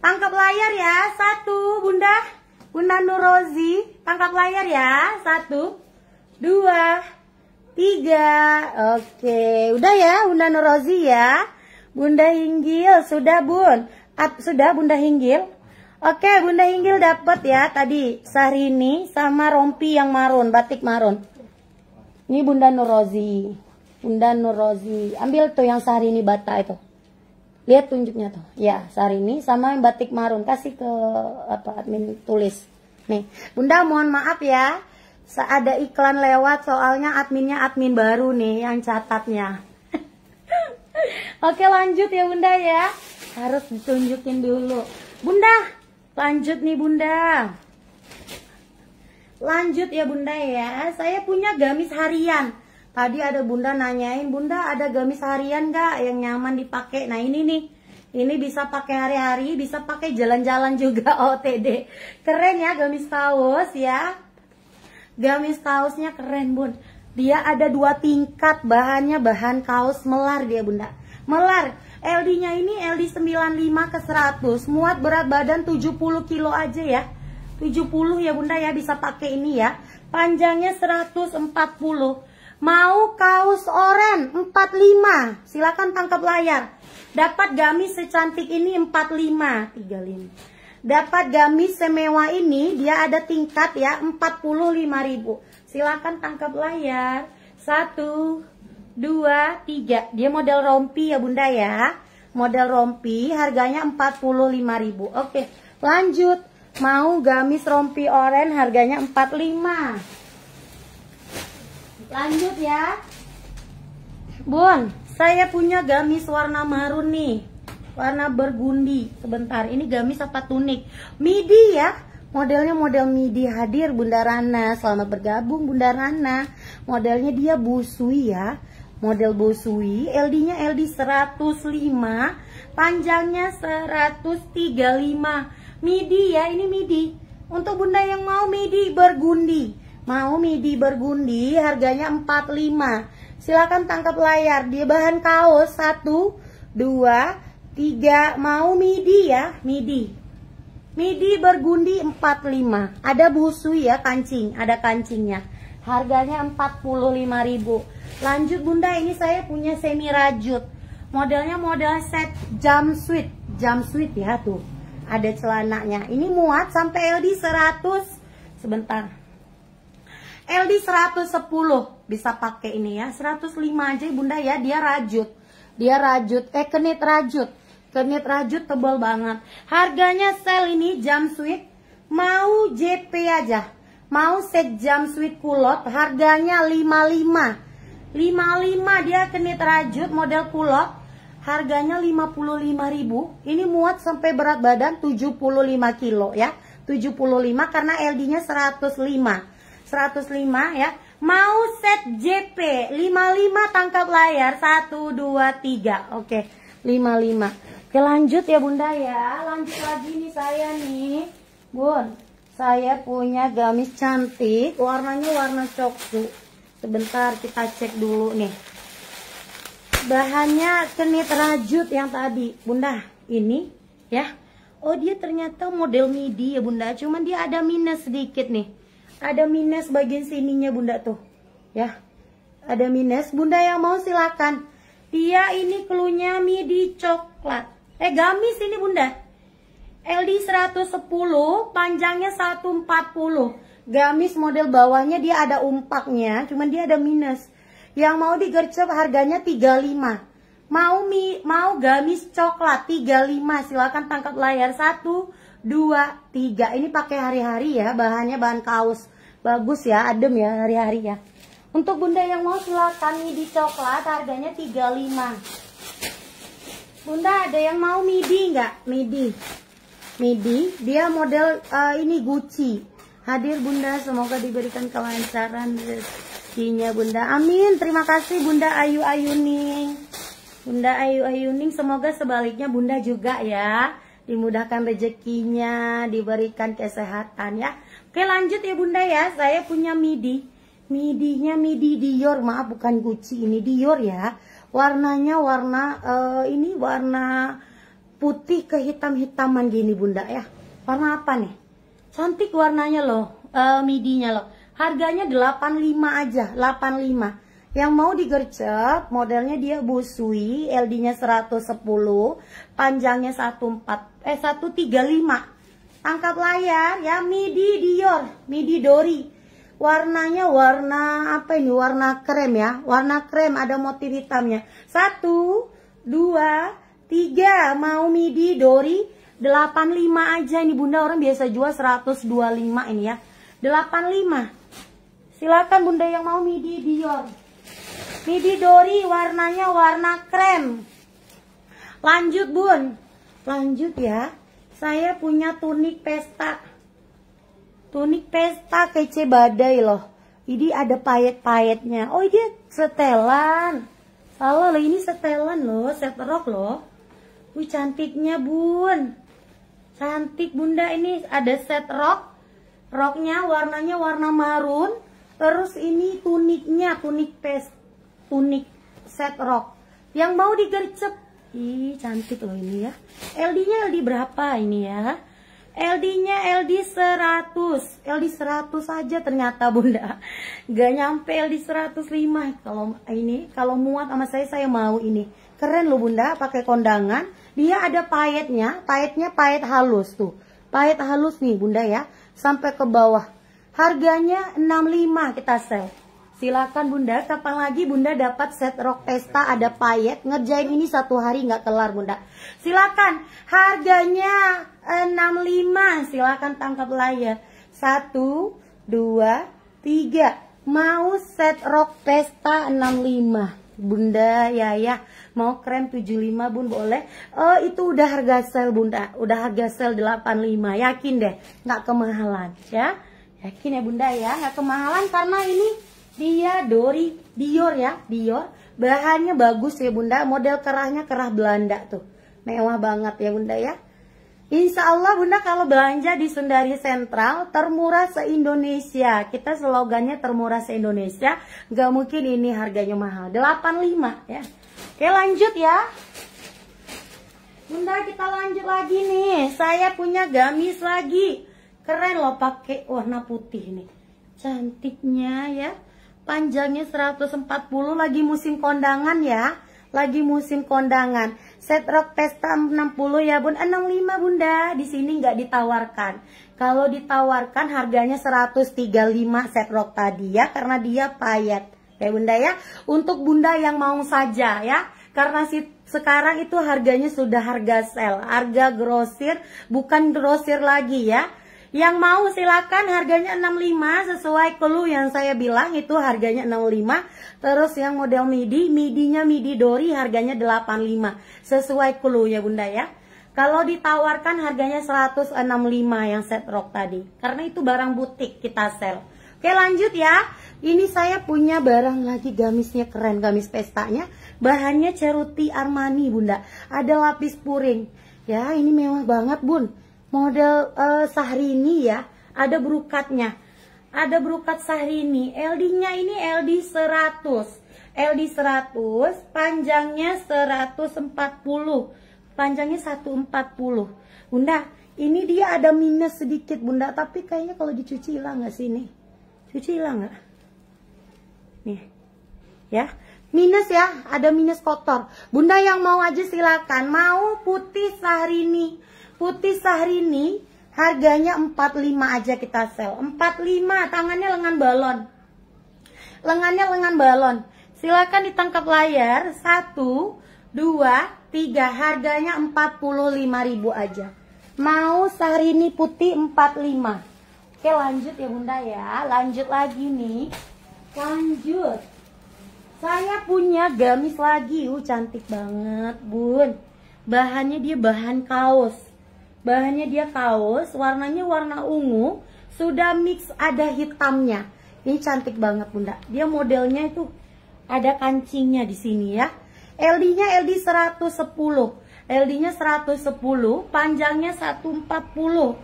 [SPEAKER 1] Tangkap layar ya. Satu Bunda. Bunda Nurozi. Tangkap layar ya. Satu. Dua. Tiga. Oke. Udah ya Bunda Nurozi ya. Bunda Hinggil. Sudah bun. sudah Bunda Hinggil. Oke, Bunda Inggil dapat ya tadi Sarini sama rompi yang marun, batik marun. Ini Bunda Nurozi. Bunda Nurozi. Ambil tuh yang Sarini bata itu. Lihat tunjuknya tuh. Ya, Sarini sama yang batik marun. Kasih ke apa admin tulis. Nih, Bunda mohon maaf ya. Ada iklan lewat soalnya adminnya admin baru nih yang catatnya. Oke, lanjut ya Bunda ya. Harus ditunjukin dulu. Bunda, Lanjut nih bunda Lanjut ya bunda ya Saya punya gamis harian Tadi ada bunda nanyain Bunda ada gamis harian gak yang nyaman dipakai Nah ini nih ini bisa pakai hari-hari, bisa pakai jalan-jalan juga OTD. Keren ya gamis kaos ya. Gamis kaosnya keren, Bun. Dia ada dua tingkat bahannya, bahan kaos melar dia, Bunda. Melar LD-nya ini LD 95 ke 100 Muat berat badan 70 kilo aja ya 70 ya bunda ya bisa pakai ini ya Panjangnya 140 Mau kaos oren 45 Silahkan tangkap layar Dapat gamis secantik ini 45 35 Dapat gamis semewa ini dia ada tingkat ya 45.000. Silakan tangkap layar. Satu, 2, 3 Dia model rompi ya bunda ya. Model rompi harganya 45000 Oke lanjut. Mau gamis rompi oren harganya 45 Lanjut ya. Bun, saya punya gamis warna marun nih. Warna bergundi. Sebentar, ini gamis apa tunik? Midi ya. Modelnya model midi hadir Bunda Rana. Selamat bergabung Bunda Rana. Modelnya dia busui ya model Bosui, LD-nya LD 105, panjangnya 135. Midi ya, ini midi. Untuk bunda yang mau midi bergundi, mau midi bergundi harganya 45. Silakan tangkap layar. Dia bahan kaos 1 2 3 mau midi ya, midi. Midi bergundi 45. Ada busui ya kancing, ada kancingnya. Harganya 45.000. Lanjut bunda, ini saya punya semi rajut. Modelnya model set jumpsuit, jumpsuit ya tuh. Ada celananya. Ini muat sampai LD 100. Sebentar. LD 110 bisa pakai ini ya. 105 aja bunda ya, dia rajut. Dia rajut, eh kenit rajut. Kenit rajut tebal banget. Harganya sel ini jumpsuit mau JP aja. Mau set jumpsuit kulot harganya 55. 55 dia kenit rajut model kulot harganya 55.000 ini muat sampai berat badan 75 kilo ya 75 karena LD nya 105 105 ya mau set JP 55 tangkap layar 1 2 3 oke 55 Oke lanjut ya bunda ya Lanjut lagi nih saya nih Bun Saya punya gamis cantik Warnanya warna coklat sebentar kita cek dulu nih bahannya cenit rajut yang tadi bunda ini ya oh dia ternyata model midi ya bunda cuman dia ada minus sedikit nih ada minus bagian sininya bunda tuh ya ada minus bunda yang mau silakan dia ini keluarnya midi coklat eh gamis ini bunda LD 110 panjangnya 140 Gamis model bawahnya dia ada umpaknya, cuman dia ada minus. Yang mau digercep harganya 35. Mau mi, mau gamis coklat 35. Silakan tangkap layar 1 2 3. Ini pakai hari-hari ya, bahannya bahan kaos. Bagus ya, adem ya hari-hari ya. Untuk Bunda yang mau silakan midi coklat harganya 35. Bunda ada yang mau midi enggak Midi. Midi, dia model uh, ini Gucci Hadir Bunda, semoga diberikan kelancaran rezekinya Bunda. Amin. Terima kasih Bunda Ayu Ayuning. Bunda Ayu Ayuning, semoga sebaliknya Bunda juga ya. Dimudahkan rezekinya, diberikan kesehatan ya. Oke lanjut ya Bunda ya, saya punya midi. Midinya midi Dior, maaf bukan Gucci ini Dior ya. Warnanya warna uh, ini warna putih kehitam-hitaman gini Bunda ya. Warna apa nih? Cantik warnanya loh, uh, midinya loh. Harganya 85 aja, 85. Yang mau digercep, modelnya dia busui, LD-nya 110, panjangnya 14 eh 135. Tangkap layar ya midi Dior, midi Dori. Warnanya warna apa ini? Warna krem ya. Warna krem ada motif hitamnya. 1 2 3 Mau midi Dori 85 aja ini bunda orang biasa jual 125 ini ya 85 silakan bunda yang mau midi Dior midi Dori warnanya warna krem lanjut bun lanjut ya saya punya tunik pesta tunik pesta kece badai loh ini ada payet-payetnya oh iya setelan salah loh ini setelan loh set rock loh Wih cantiknya bun Cantik bunda ini ada set rok. Roknya warnanya warna marun. Terus ini tuniknya, tunik pes, tunik set rok. Yang mau digercep. Ih, cantik loh ini ya. LD-nya LD berapa ini ya? LD-nya LD 100 LD 100 aja ternyata bunda Gak nyampe LD 105 Kalau ini Kalau muat sama saya saya mau ini Keren loh bunda pakai kondangan dia ada pahitnya, pahitnya pahit halus tuh. Pahit halus nih bunda ya, sampai ke bawah. Harganya 65 kita sel. Silakan bunda, kapan lagi bunda dapat set rok pesta ada payet Ngerjain ini satu hari nggak kelar bunda Silakan, harganya 65 Silakan tangkap layar Satu, dua, tiga Mau set rok pesta 65 Bunda ya ya Mau krem 75 bun boleh uh, Itu udah harga sel bunda Udah harga sel 85 Yakin deh nggak kemahalan ya Yakin ya bunda ya nggak kemahalan karena ini dia Dori Dior ya Dior Bahannya bagus ya bunda Model kerahnya kerah Belanda tuh Mewah banget ya bunda ya Insya Allah bunda kalau belanja di Sundari Sentral termurah se-Indonesia Kita slogannya termurah se-Indonesia Gak mungkin ini harganya mahal 85 ya Oke lanjut ya Bunda kita lanjut lagi nih Saya punya gamis lagi Keren loh pakai warna putih nih Cantiknya ya Panjangnya 140 Lagi musim kondangan ya Lagi musim kondangan Set rok pesta 60 ya bun 65 bunda di sini nggak ditawarkan Kalau ditawarkan harganya 135 set rok tadi ya Karena dia payet ya bunda ya untuk bunda yang mau saja ya karena si sekarang itu harganya sudah harga sel harga grosir bukan grosir lagi ya yang mau silakan harganya 65 sesuai clue yang saya bilang itu harganya 65 terus yang model midi midinya midi dori harganya 85 sesuai clue ya bunda ya kalau ditawarkan harganya 165 yang set rock tadi karena itu barang butik kita sel oke lanjut ya ini saya punya barang lagi gamisnya keren, gamis pestanya. Bahannya ceruti Armani, Bunda. Ada lapis puring. Ya, ini mewah banget, Bun. Model uh, Sahrini ya. Ada brokatnya. Ada brokat Sahrini. LD-nya ini LD 100. LD 100, panjangnya 140. Panjangnya 140. Bunda, ini dia ada minus sedikit bunda tapi kayaknya kalau dicuci hilang nggak sih ini cuci hilang nggak Nih. Ya. Minus ya, ada minus kotor. Bunda yang mau aja silakan. Mau putih sahrini. Putih sahrini harganya 45 aja kita sel. 45, tangannya lengan balon. Lengannya lengan balon. Silakan ditangkap layar. 1 2 3 harganya 45.000 aja. Mau sahrini putih 45. Oke, lanjut ya Bunda ya. Lanjut lagi nih. Lanjut. Saya punya gamis lagi. Uh, cantik banget, Bun. Bahannya dia bahan kaos. Bahannya dia kaos, warnanya warna ungu, sudah mix ada hitamnya. Ini cantik banget, Bunda. Dia modelnya itu ada kancingnya di sini ya. LD-nya LD 110. LD-nya 110, panjangnya 140.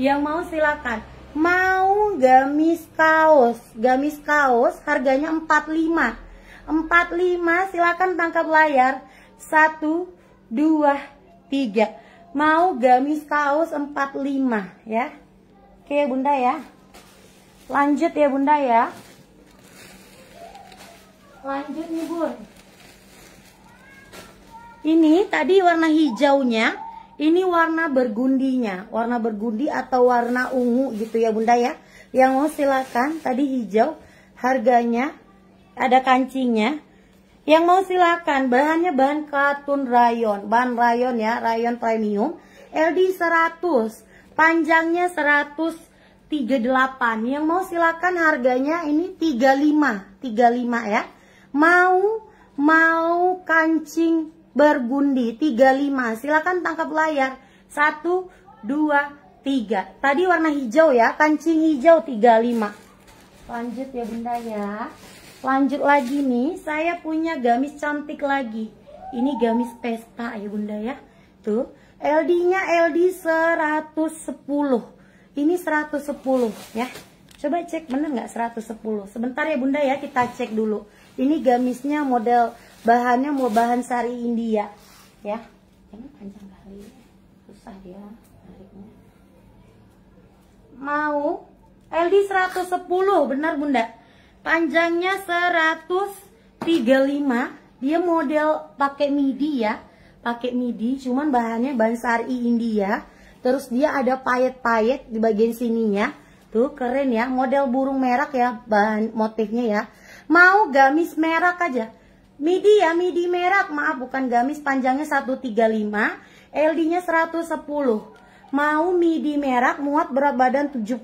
[SPEAKER 1] Yang mau silakan mau gamis kaos gamis kaos harganya 45 45 silahkan tangkap layar 1 2 3 mau gamis kaos 45 ya Oke bunda ya lanjut ya bunda ya lanjut nih bun ini tadi warna hijaunya ini warna bergundinya, warna bergundi atau warna ungu gitu ya bunda ya. Yang mau silakan, tadi hijau, harganya ada kancingnya. Yang mau silakan, bahannya bahan katun rayon, bahan rayon ya, rayon premium. LD 100, panjangnya 138. Yang mau silakan harganya ini 35, 35 ya. Mau mau kancing bergundi 35 silakan tangkap layar 1 2 3 tadi warna hijau ya kancing hijau 35 lanjut ya bunda ya lanjut lagi nih saya punya gamis cantik lagi ini gamis pesta ya bunda ya tuh LD nya LD 110 ini 110 ya coba cek bener nggak 110 sebentar ya bunda ya kita cek dulu ini gamisnya model bahannya mau bahan sari India ya ini panjang kali ya. susah dia tariknya. mau LD 110 benar bunda panjangnya 135 dia model pakai midi ya pakai midi cuman bahannya bahan sari India terus dia ada payet-payet di bagian sininya tuh keren ya model burung merak ya bahan motifnya ya mau gamis merak aja Midi ya, midi merah, maaf bukan gamis, panjangnya 135, LD-nya 110. Mau midi merah, muat berat badan 75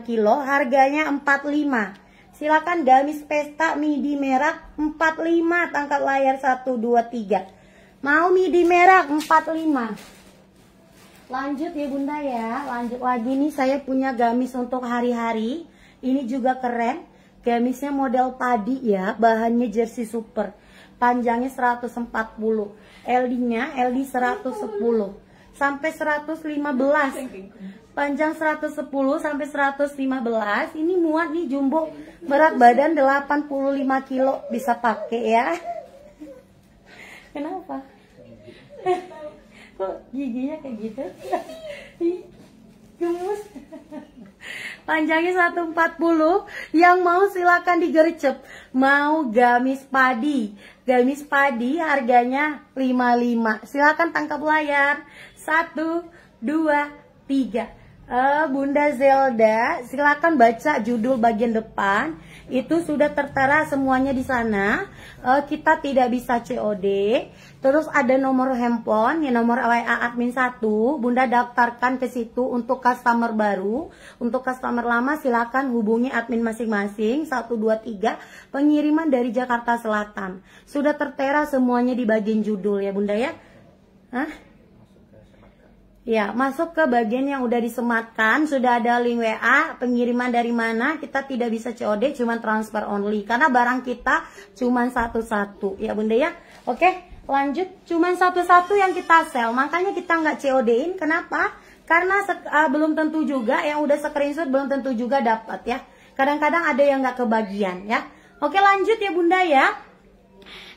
[SPEAKER 1] kilo, harganya 45. Silakan gamis pesta midi merah 45, tangkap layar 123. Mau midi merah 45. Lanjut ya bunda ya, lanjut lagi nih saya punya gamis untuk hari-hari. Ini juga keren, gamisnya model padi ya, bahannya jersey super panjangnya 140 LD nya LD 110 sampai 115 panjang 110 sampai 115 ini muat nih jumbo berat badan 85 kilo bisa pakai ya kenapa kok giginya kayak gitu gemes panjangnya 140 yang mau silakan digercep mau gamis padi gamis padi harganya 55 silakan tangkap layar 1 2 3 uh, Bunda Zelda, silakan baca judul bagian depan. Itu sudah tertera semuanya di sana. Uh, kita tidak bisa COD. Terus ada nomor handphone, ya nomor WA admin 1. Bunda daftarkan ke situ untuk customer baru. Untuk customer lama silakan hubungi admin masing-masing 123 pengiriman dari Jakarta Selatan. Sudah tertera semuanya di bagian judul ya Bunda ya. Hah? Ya, masuk ke bagian yang udah disematkan, sudah ada link WA, pengiriman dari mana, kita tidak bisa COD, cuman transfer only. Karena barang kita cuman satu-satu, ya bunda ya. Oke, lanjut, cuman satu-satu yang kita sell, makanya kita nggak COD-in, kenapa? Karena uh, belum tentu juga, yang udah screenshot belum tentu juga dapat ya. Kadang-kadang ada yang nggak kebagian ya. Oke lanjut ya bunda ya.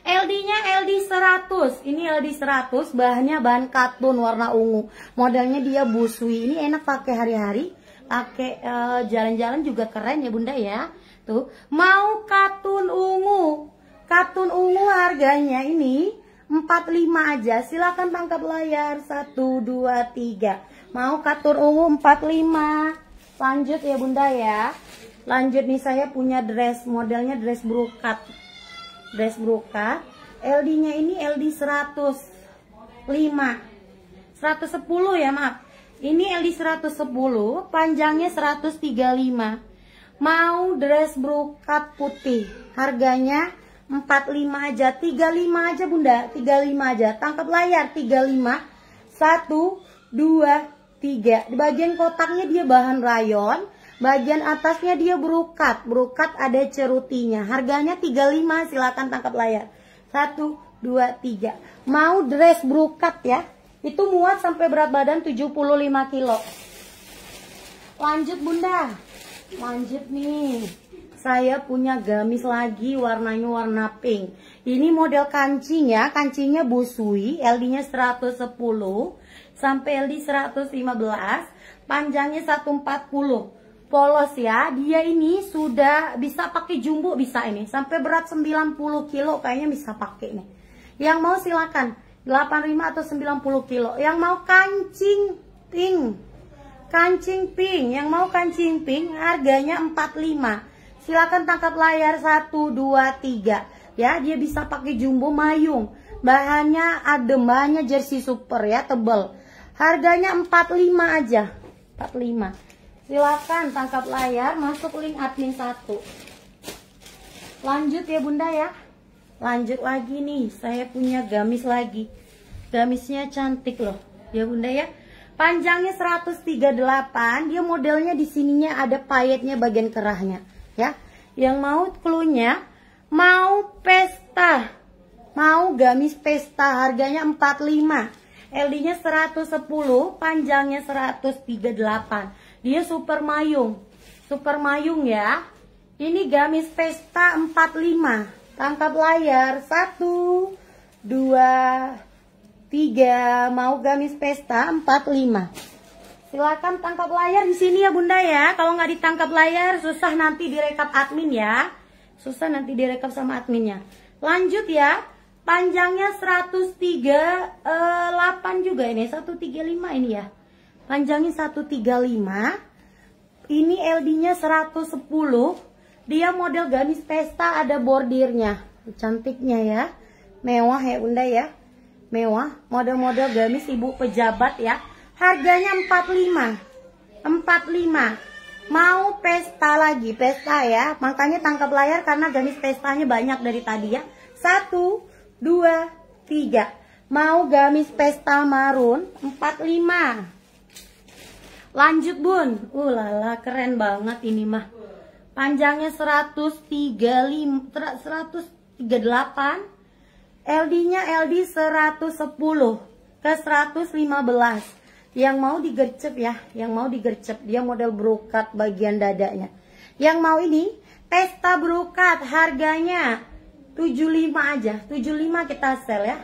[SPEAKER 1] LD-nya LD 100. Ini LD 100, bahannya bahan katun warna ungu. Modelnya dia busui. Ini enak pakai hari-hari, pakai uh, jalan-jalan juga keren ya Bunda ya. Tuh, mau katun ungu. Katun ungu harganya ini 45 aja. Silakan tangkap layar 1 2 3. Mau katun ungu 45. Lanjut ya Bunda ya. Lanjut nih saya punya dress, modelnya dress brokat dress brokat LD-nya ini LD 105 110 ya maaf ini LD 110 panjangnya 135 mau dress brokat putih harganya 45 aja 35 aja bunda 35 aja tangkap layar 35 1 2 3 di bagian kotaknya dia bahan rayon Bagian atasnya dia berukat, berukat ada cerutinya. Harganya 35, silakan tangkap layar. 1 2 3. Mau dress berukat ya. Itu muat sampai berat badan 75 kilo. Lanjut Bunda. Lanjut nih. Saya punya gamis lagi warnanya warna pink. Ini model kancing ya. Kancingnya busui, LD-nya 110 sampai LD 115, panjangnya 140 polos ya. Dia ini sudah bisa pakai jumbo bisa ini. Sampai berat 90 kilo kayaknya bisa pakai nih. Yang mau silakan 85 atau 90 kilo. Yang mau kancing pink. Kancing pink. Yang mau kancing pink harganya 45. Silakan tangkap layar 1 2 3 ya. Dia bisa pakai jumbo mayung. Bahannya adem, bahannya jersey super ya, tebel. Harganya 45 aja. 45. Silakan tangkap layar, masuk link admin 1. Lanjut ya Bunda ya. Lanjut lagi nih, saya punya gamis lagi. Gamisnya cantik loh, ya Bunda ya. Panjangnya 138, dia modelnya di sininya ada payetnya bagian kerahnya, ya. Yang mau klunya mau pesta. Mau gamis pesta, harganya 45. LD-nya 110, panjangnya 138 dia super mayung. Super mayung ya. Ini gamis pesta 45. Tangkap layar. 1 2 3 Mau gamis pesta 45. Silakan tangkap layar di sini ya Bunda ya. Kalau nggak ditangkap layar susah nanti direkap admin ya. Susah nanti direkap sama adminnya. Lanjut ya. Panjangnya 138 eh, juga ini 135 ini ya panjangnya 135 ini LD-nya 110 dia model gamis pesta ada bordirnya cantiknya ya mewah ya bunda ya mewah model-model gamis ibu pejabat ya harganya 45 45 mau pesta lagi pesta ya makanya tangkap layar karena gamis pestanya banyak dari tadi ya satu dua tiga mau gamis pesta marun 45 Lanjut bun. uh lala keren banget ini mah. Panjangnya 135 138. LD-nya LD 110 ke 115. Yang mau digercep ya, yang mau digercep. Dia model brokat bagian dadanya. Yang mau ini pesta brokat harganya 75 aja. 75 kita sel ya.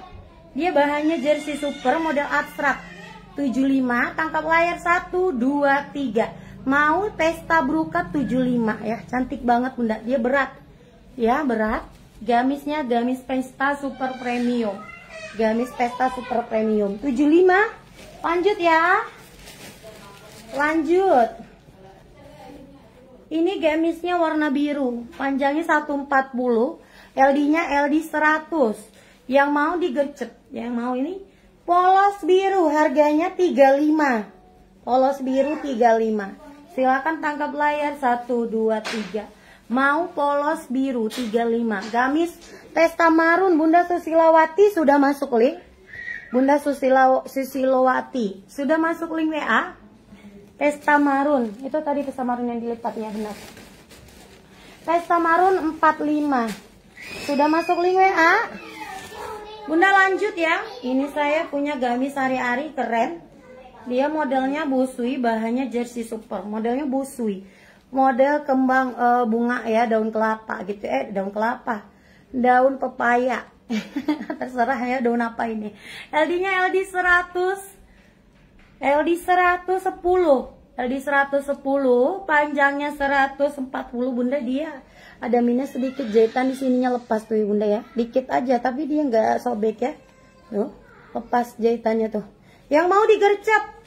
[SPEAKER 1] Dia bahannya jersey super model abstrak 75 tangkap layar 1 2 3 mau pesta brokat 75 ya cantik banget bunda dia berat ya berat gamisnya gamis pesta super premium gamis pesta super premium 75 lanjut ya lanjut ini gamisnya warna biru panjangnya 140 LD nya LD 100 yang mau digercep yang mau ini Polos biru harganya 35. Polos biru 35. Silakan tangkap layar 1 2 3 mau polos biru 35 gamis pesta marun Bunda Susilawati sudah masuk link Bunda Susilo Susilawati sudah masuk link WA pesta marun itu tadi pesta marun yang dilipat ya benar pesta marun 45 sudah masuk link WA Bunda lanjut ya. Ini saya punya gamis hari-hari keren. Dia modelnya busui, bahannya jersey super. Modelnya busui. Model kembang e, bunga ya, daun kelapa gitu. Eh, daun kelapa. Daun pepaya. Terserah ya daun apa ini. LD-nya LD 100. LD 110. LD 110, panjangnya 140. Bunda dia ada minus sedikit jahitan di sininya lepas tuh bunda ya dikit aja tapi dia nggak sobek ya tuh lepas jahitannya tuh yang mau digercep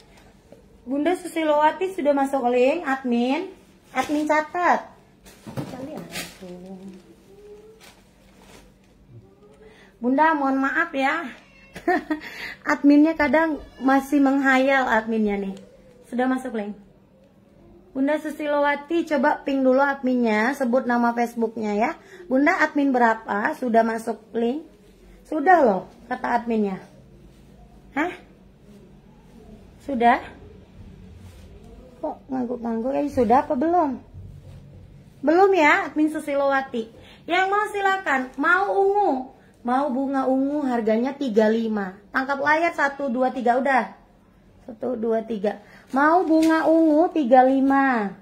[SPEAKER 1] Bunda Susilowati sudah masuk link admin admin catat Bunda mohon maaf ya adminnya kadang masih menghayal adminnya nih sudah masuk link Bunda Susilowati coba ping dulu adminnya, sebut nama Facebooknya ya. Bunda admin berapa? Sudah masuk link? Sudah loh, kata adminnya. Hah? Sudah? Kok ngangguk-ngangguk? Eh, sudah apa belum? Belum ya, admin Susilowati. Yang mau silakan, mau ungu, mau bunga ungu harganya 35. Tangkap layar 1 2 3 udah. 1 2 3. Mau bunga ungu 35.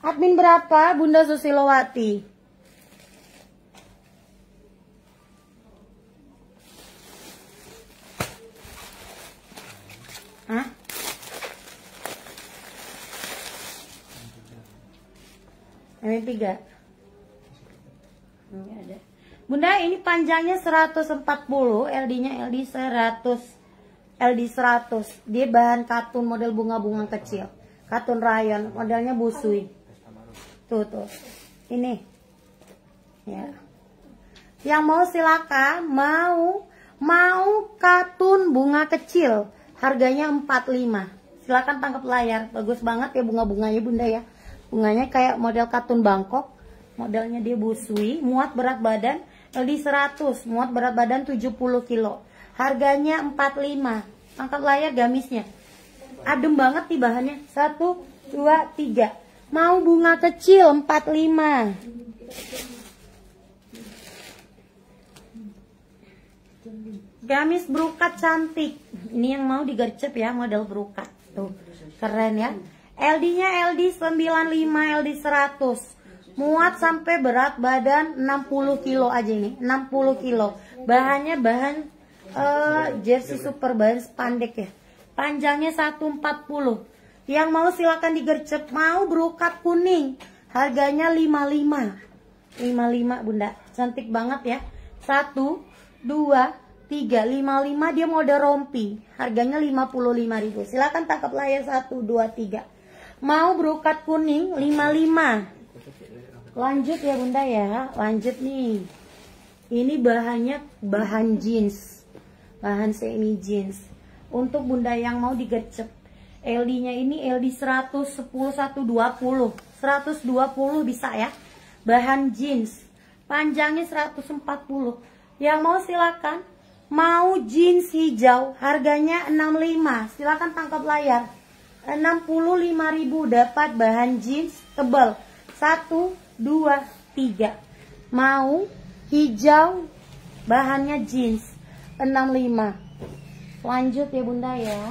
[SPEAKER 1] Admin berapa Bunda Susilowati? Hah? Ini tiga. Ini ada. Bunda ini panjangnya 140, LD-nya LD 100. LD100 dia bahan katun model bunga-bunga kecil katun rayon modelnya busui tuh tuh ini ya yang mau silakan mau mau katun bunga kecil harganya 45 silakan tangkap layar bagus banget ya bunga-bunganya bunda ya bunganya kayak model katun Bangkok modelnya dia busui muat berat badan LD100 muat berat badan 70 kilo Harganya 45. Angkat layar gamisnya. Adem banget nih bahannya. 1 2 3. Mau bunga kecil 45. Gamis brokat cantik. Ini yang mau digercep ya model brokat. Tuh, keren ya. LD-nya LD 95, LD 100. Muat sampai berat badan 60 kilo aja ini, 60 kilo. Bahannya bahan uh, jersey iya. Superban pandek ya. Panjangnya 140. Yang mau silakan digercep, mau brokat kuning. Harganya 55. 55, Bunda. Cantik banget ya. 1 2 3 55 dia mode rompi. Harganya 55.000. Silakan tangkap layar 1 2 3. Mau brokat kuning 55. Lanjut ya Bunda ya. Lanjut nih. Ini bahannya bahan jeans bahan semi jeans untuk bunda yang mau digecep LD nya ini LD 110 120 120 bisa ya bahan jeans panjangnya 140 yang mau silakan mau jeans hijau harganya 65 silakan tangkap layar 65.000 dapat bahan jeans tebal 1 2 3 mau hijau bahannya jeans 65 lanjut ya bunda ya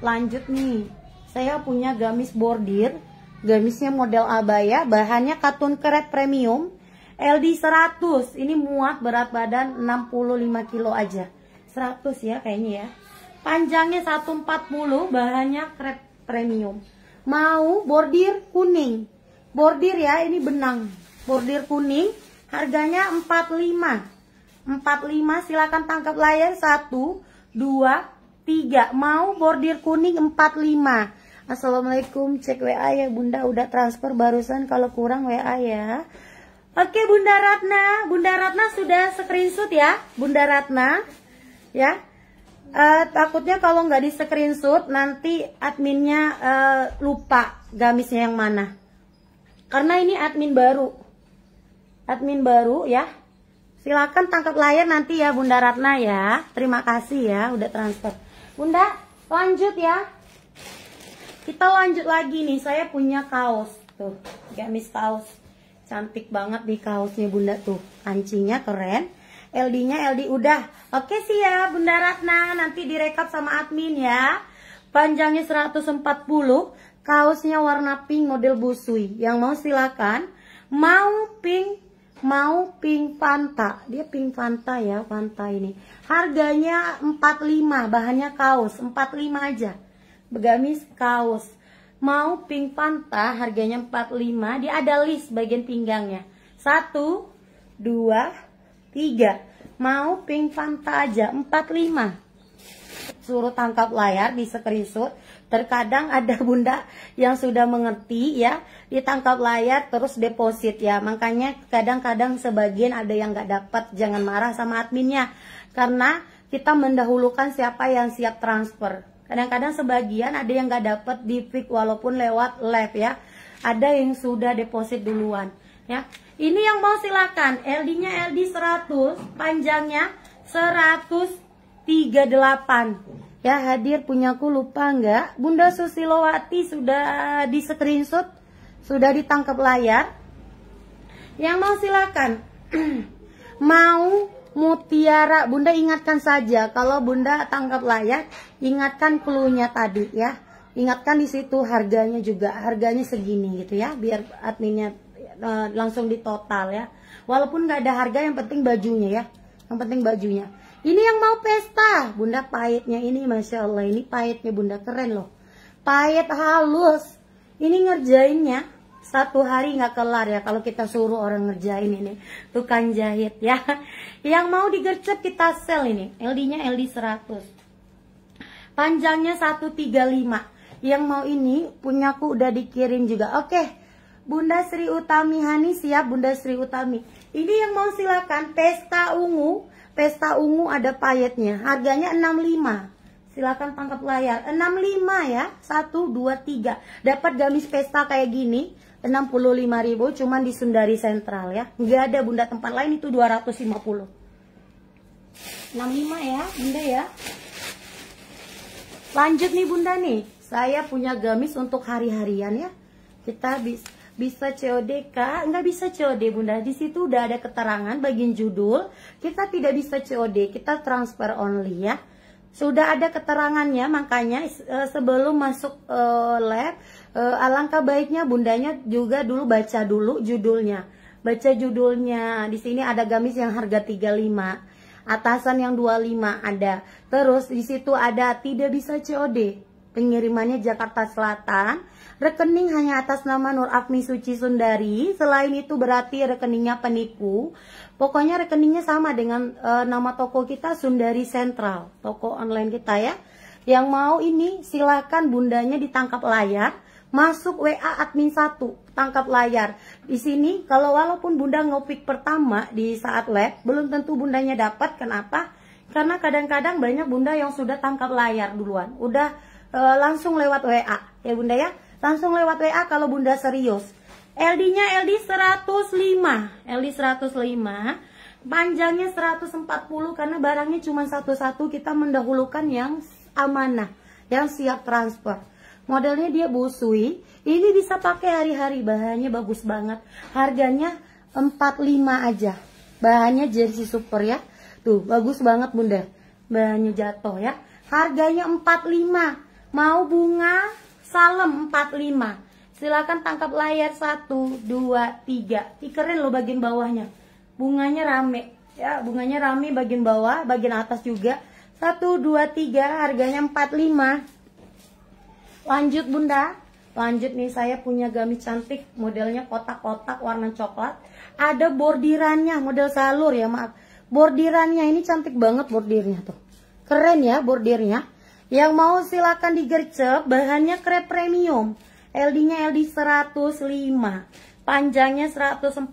[SPEAKER 1] lanjut nih saya punya gamis bordir gamisnya model abaya bahannya katun keret premium LD 100 ini muat berat badan 65 kilo aja 100 ya kayaknya ya panjangnya 140 bahannya krep premium mau bordir kuning bordir ya ini benang bordir kuning harganya 45 45 silakan tangkap layar 1 2 3 mau bordir kuning 45 Assalamualaikum cek WA ya Bunda udah transfer barusan kalau kurang WA ya Oke Bunda Ratna Bunda Ratna sudah screenshot ya Bunda Ratna ya uh, takutnya kalau nggak di screenshot nanti adminnya uh, lupa gamisnya yang mana karena ini admin baru admin baru ya Silakan tangkap layar nanti ya Bunda Ratna ya. Terima kasih ya udah transfer. Bunda, lanjut ya. Kita lanjut lagi nih. Saya punya kaos tuh, gamis kaos. Cantik banget di kaosnya Bunda tuh. Kancingnya keren. LD-nya LD udah. Oke sih ya Bunda Ratna, nanti direkap sama admin ya. Panjangnya 140, kaosnya warna pink model busui. Yang mau silakan. Mau pink mau pink Fanta. Dia pink Fanta ya, Fanta ini. Harganya 45, bahannya kaos, 45 aja. Begamis kaos. Mau pink Fanta, harganya 45. Dia ada list bagian pinggangnya. 1 2 3 Mau pink Fanta aja, 45 suruh tangkap layar di screenshot terkadang ada bunda yang sudah mengerti ya ditangkap layar terus deposit ya makanya kadang-kadang sebagian ada yang nggak dapat jangan marah sama adminnya karena kita mendahulukan siapa yang siap transfer kadang-kadang sebagian ada yang nggak dapat di pick walaupun lewat live ya ada yang sudah deposit duluan ya ini yang mau silakan LD-nya LD 100 panjangnya 100 38 ya hadir punyaku lupa enggak Bunda Susilowati sudah di screenshot sudah ditangkap layar yang mau silakan mau mutiara Bunda ingatkan saja kalau Bunda tangkap layar ingatkan klunya tadi ya ingatkan di situ harganya juga harganya segini gitu ya biar adminnya e, langsung di total ya walaupun nggak ada harga yang penting bajunya ya yang penting bajunya ini yang mau pesta. Bunda pahitnya ini, Masya Allah. Ini pahitnya Bunda keren loh. Pahit halus. Ini ngerjainnya satu hari nggak kelar ya kalau kita suruh orang ngerjain ini tukang jahit ya yang mau digercep kita sel ini LD nya LD 100 panjangnya 135 yang mau ini punyaku udah dikirim juga oke Bunda Sri Utami Hani siap Bunda Sri Utami ini yang mau silakan pesta ungu Pesta ungu ada payetnya. Harganya 65. Silahkan tangkap layar. 65 ya. 1, 2, 3. Dapat gamis pesta kayak gini. 65.000 cuman di Sundari Sentral ya. Nggak ada bunda tempat lain itu 250. 65 ya bunda ya. Lanjut nih bunda nih. Saya punya gamis untuk hari-harian ya. Kita bisa bisa COD kak, Nggak bisa COD bunda, di situ udah ada keterangan bagian judul, kita tidak bisa COD, kita transfer only ya. Sudah ada keterangannya, makanya eh, sebelum masuk uh, lab, uh, alangkah baiknya bundanya juga dulu baca dulu judulnya. Baca judulnya, di sini ada gamis yang harga 35, atasan yang 25 ada. Terus di situ ada tidak bisa COD, pengirimannya Jakarta Selatan, Rekening hanya atas nama Nur Afni Suci Sundari. Selain itu berarti rekeningnya penipu. Pokoknya rekeningnya sama dengan e, nama toko kita Sundari Sentral, toko online kita ya. Yang mau ini silakan bundanya ditangkap layar, masuk WA admin 1, tangkap layar. Di sini kalau walaupun bunda ngopik pertama di saat lab, belum tentu bundanya dapat. Kenapa? Karena kadang-kadang banyak bunda yang sudah tangkap layar duluan. Udah e, langsung lewat WA ya bunda ya Langsung lewat WA kalau Bunda serius. LD-nya LD 105, LD 105, panjangnya 140 karena barangnya cuma satu-satu kita mendahulukan yang amanah, yang siap transfer. Modelnya dia busui, ini bisa pakai hari-hari, bahannya bagus banget. Harganya 45 aja. Bahannya jersey super ya. Tuh, bagus banget Bunda. Bahannya jatuh ya. Harganya 45. Mau bunga Salem 45 Silahkan tangkap layar 1, 2, 3 Tikerin loh bagian bawahnya Bunganya rame ya Bunganya rame bagian bawah, bagian atas juga 1, 2, 3 harganya 45 Lanjut bunda Lanjut nih saya punya gamis cantik modelnya kotak-kotak warna coklat. Ada bordirannya model salur ya maaf. Bordirannya ini cantik banget bordirnya tuh. Keren ya bordirnya. Yang mau silakan digercep, bahannya krep premium. LD-nya LD 105, panjangnya 140.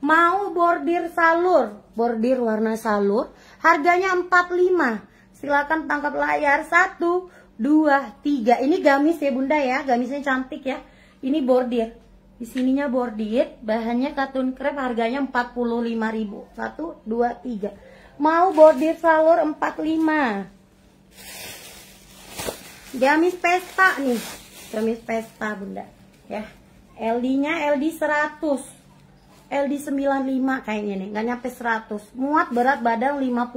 [SPEAKER 1] Mau bordir salur, bordir warna salur, harganya 45. Silakan tangkap layar 1 2 3. Ini gamis ya Bunda ya, gamisnya cantik ya. Ini bordir. Di sininya bordir, bahannya katun krep harganya 45.000. 1 2 3. Mau bordir salur 45. Gamis pesta nih. Gamis pesta, Bunda. Ya. LD-nya LD 100. LD 95 kayaknya nih, gak nyampe 100. Muat berat badan 55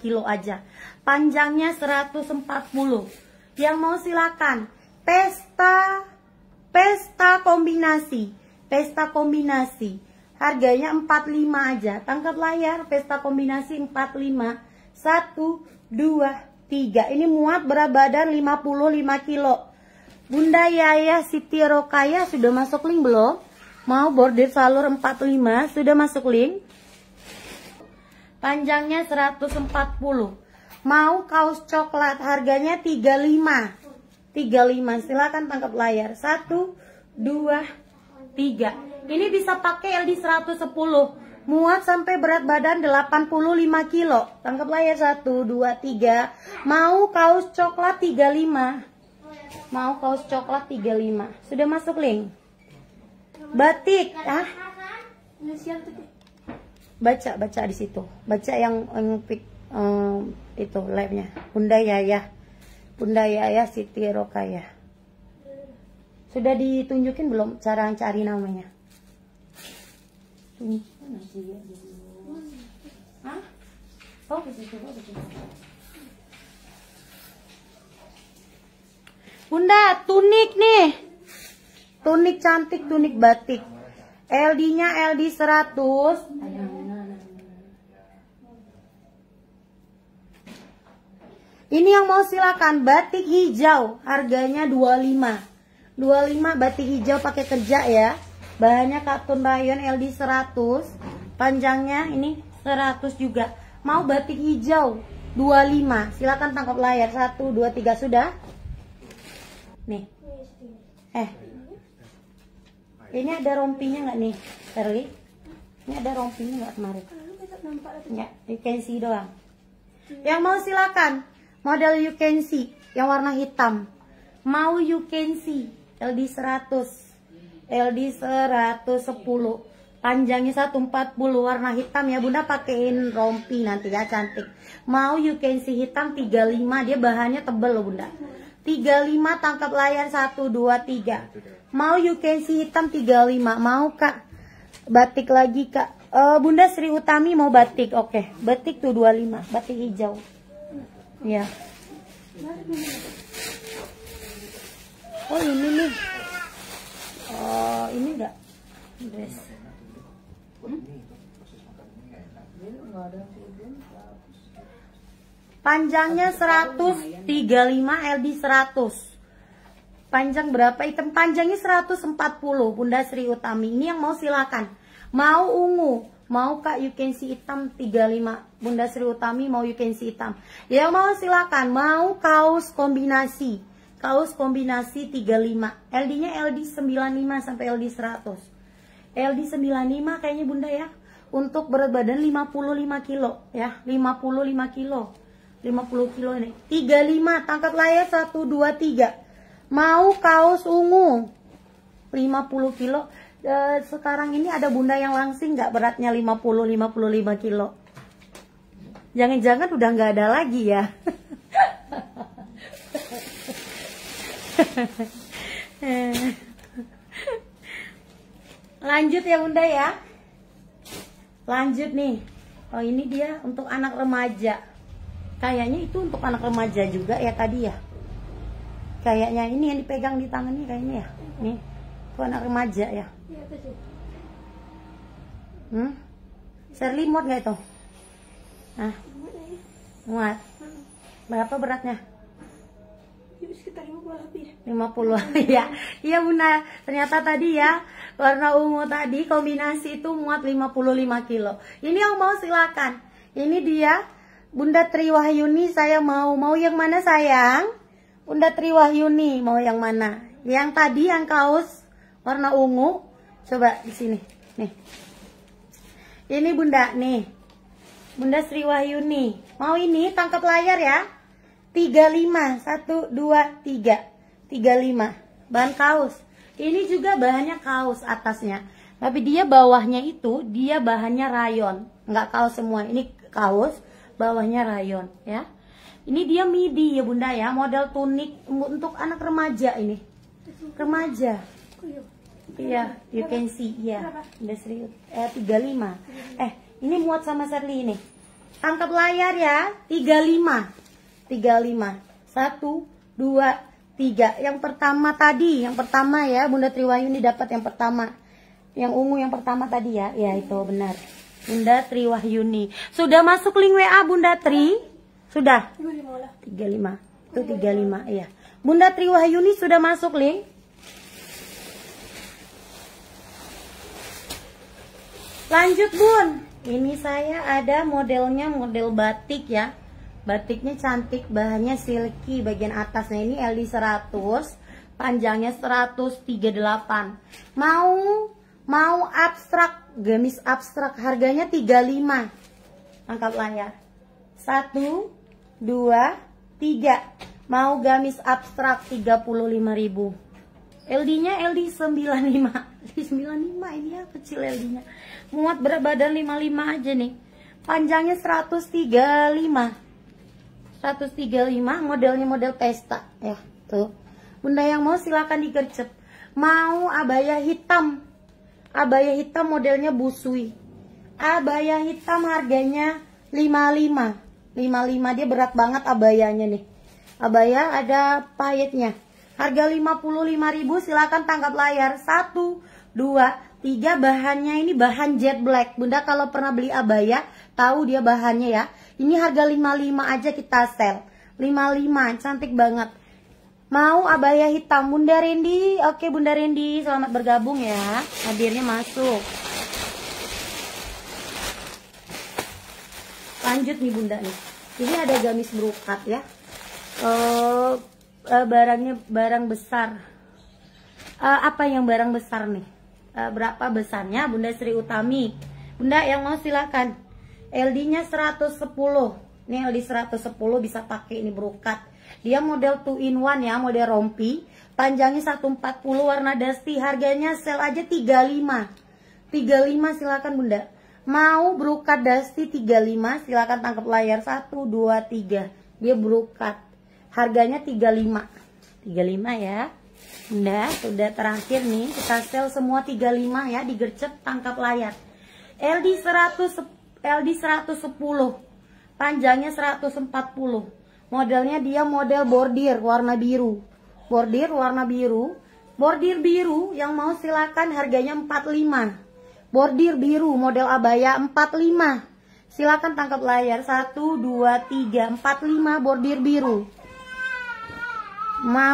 [SPEAKER 1] kilo aja. Panjangnya 140. Yang mau silakan. Pesta pesta kombinasi. Pesta kombinasi. Harganya 45 aja. Tangkap layar pesta kombinasi 45. 1 2 3. Ini muat berat badan 55 kilo. Bunda Yaya Siti Rokaya sudah masuk link belum? Mau bordir salur 45 sudah masuk link? Panjangnya 140. Mau kaos coklat harganya 35. 35 silahkan tangkap layar. 1 2 3. Ini bisa pakai LD 110. Muat sampai berat badan 85 kilo. Tangkap layar 1, 2, 3. Mau kaos coklat 35. Mau kaos coklat 35. Sudah masuk link. Batik. Ah? Baca, baca di situ. Baca yang, ngupik um, eh, itu live-nya. Bunda Yaya. Bunda Yaya Siti Rokaya. Sudah ditunjukin belum cara cari namanya? tunjuk Bunda, tunik nih. Tunik cantik, tunik batik. LD-nya LD 100. Ini yang mau silakan batik hijau, harganya 25. 25 batik hijau pakai kerja ya. Bahannya katun rayon LD 100, panjangnya ini 100 juga. Mau batik hijau 25. Silakan tangkap layar 1 2 3 sudah. Nih. Eh. Ini ada rompinya nggak nih, Terli? Ini ada rompinya nggak kemarin? Ya, you can see doang. Yang mau silakan. Model you can see yang warna hitam. Mau you can see LD 100. LD 110 panjangnya 140 warna hitam ya bunda pakein rompi nanti ya cantik mau you can see hitam 35 dia bahannya tebel loh bunda 35 tangkap layar 123 mau you can see hitam 35 mau kak batik lagi kak uh, bunda Sri Utami mau batik oke okay. batik tuh 25 batik hijau ya yeah. oh ini nih oh ini enggak dress hmm? panjangnya 135 lb 100 panjang berapa item panjangnya 140 Bunda Sri Utami ini yang mau silakan mau ungu mau kak you can see hitam 35 Bunda Sri Utami mau you can see hitam ya mau silakan mau kaos kombinasi Kaos kombinasi 35. LD-nya LD 95 sampai LD 100. LD 95 kayaknya Bunda ya. Untuk berat badan 55 kilo ya, 55 kilo. 50 kilo ini. 35 tangkap layar 1 2 3. Mau kaos ungu 50 kilo. E, sekarang ini ada Bunda yang langsing nggak beratnya 50 55 kilo. Jangan-jangan udah nggak ada lagi ya. lanjut ya bunda ya lanjut nih oh ini dia untuk anak remaja kayaknya itu untuk anak remaja juga ya tadi ya kayaknya ini yang dipegang di tangan ini kayaknya ya nih itu anak remaja ya iya, hmm serlimot nggak itu ah muat iya. berapa beratnya sekitar 50 lebih. 50 ya. ya. Iya Bunda, ternyata tadi ya warna ungu tadi kombinasi itu muat 55 kilo. Ini yang mau silakan. Ini dia Bunda Triwahyuni saya mau. Mau yang mana sayang? Bunda Triwahyuni mau yang mana? Yang tadi yang kaos warna ungu. Coba di sini. Nih. Ini Bunda nih. Bunda Sri Wahyuni. Mau ini tangkap layar ya. 35 1 2 3 35 bahan kaos ini juga bahannya kaos atasnya tapi dia bawahnya itu dia bahannya rayon nggak kaos semua ini kaos bawahnya rayon ya ini dia midi ya bunda ya model tunik untuk anak remaja ini remaja iya you can see ya yeah. eh 35 eh ini muat sama Serli ini tangkap layar ya 35 35 satu dua tiga yang pertama tadi yang pertama ya Bunda Triwayuni dapat yang pertama yang ungu yang pertama tadi ya ya itu benar Bunda Triwahyuni sudah masuk link WA Bunda Tri sudah 35 itu 35 iya Bunda Triwahyuni sudah masuk link lanjut Bun ini saya ada modelnya model batik ya Batiknya cantik, bahannya silky bagian atasnya ini LD 100, panjangnya 138. Mau mau abstrak, gamis abstrak harganya 35. Angkat layar. 1 2 3. Mau gamis abstrak 35.000. LD-nya LD 95. LD 95 ini ya kecil LD-nya. Muat berat badan 55 aja nih. Panjangnya 135. 135 modelnya model pesta ya tuh bunda yang mau silahkan digercep mau abaya hitam abaya hitam modelnya busui abaya hitam harganya 55 55 dia berat banget abayanya nih abaya ada payetnya harga 55.000 silahkan tangkap layar 1 2 3 bahannya ini bahan jet black bunda kalau pernah beli abaya tahu dia bahannya ya. Ini harga 55 aja kita sel. 55, cantik banget. Mau abaya hitam Bunda Rendi? Oke Bunda Rendi, selamat bergabung ya. Hadirnya masuk. Lanjut nih Bunda nih. Ini ada gamis berukat ya. Uh, barangnya barang besar. Uh, apa yang barang besar nih? Uh, berapa besarnya Bunda Sri Utami? Bunda yang mau silakan. LD-nya 110. Ini LD 110 bisa pakai ini brokat. Dia model 2 in 1 ya, model rompi. Panjangnya 140 warna dusty, harganya sel aja 35. 35 silakan Bunda. Mau brokat dusty 35 silakan tangkap layar 1 2 3. Dia brokat. Harganya 35. 35 ya. Bunda, sudah terakhir nih kita sel semua 35 ya digercep tangkap layar. LD 110 LD 110. Panjangnya 140. Modelnya dia model bordir warna biru. Bordir warna biru. Bordir biru yang mau silakan harganya 45. Bordir biru model abaya 45. Silakan tangkap layar 1 2 3 45 bordir biru. Mau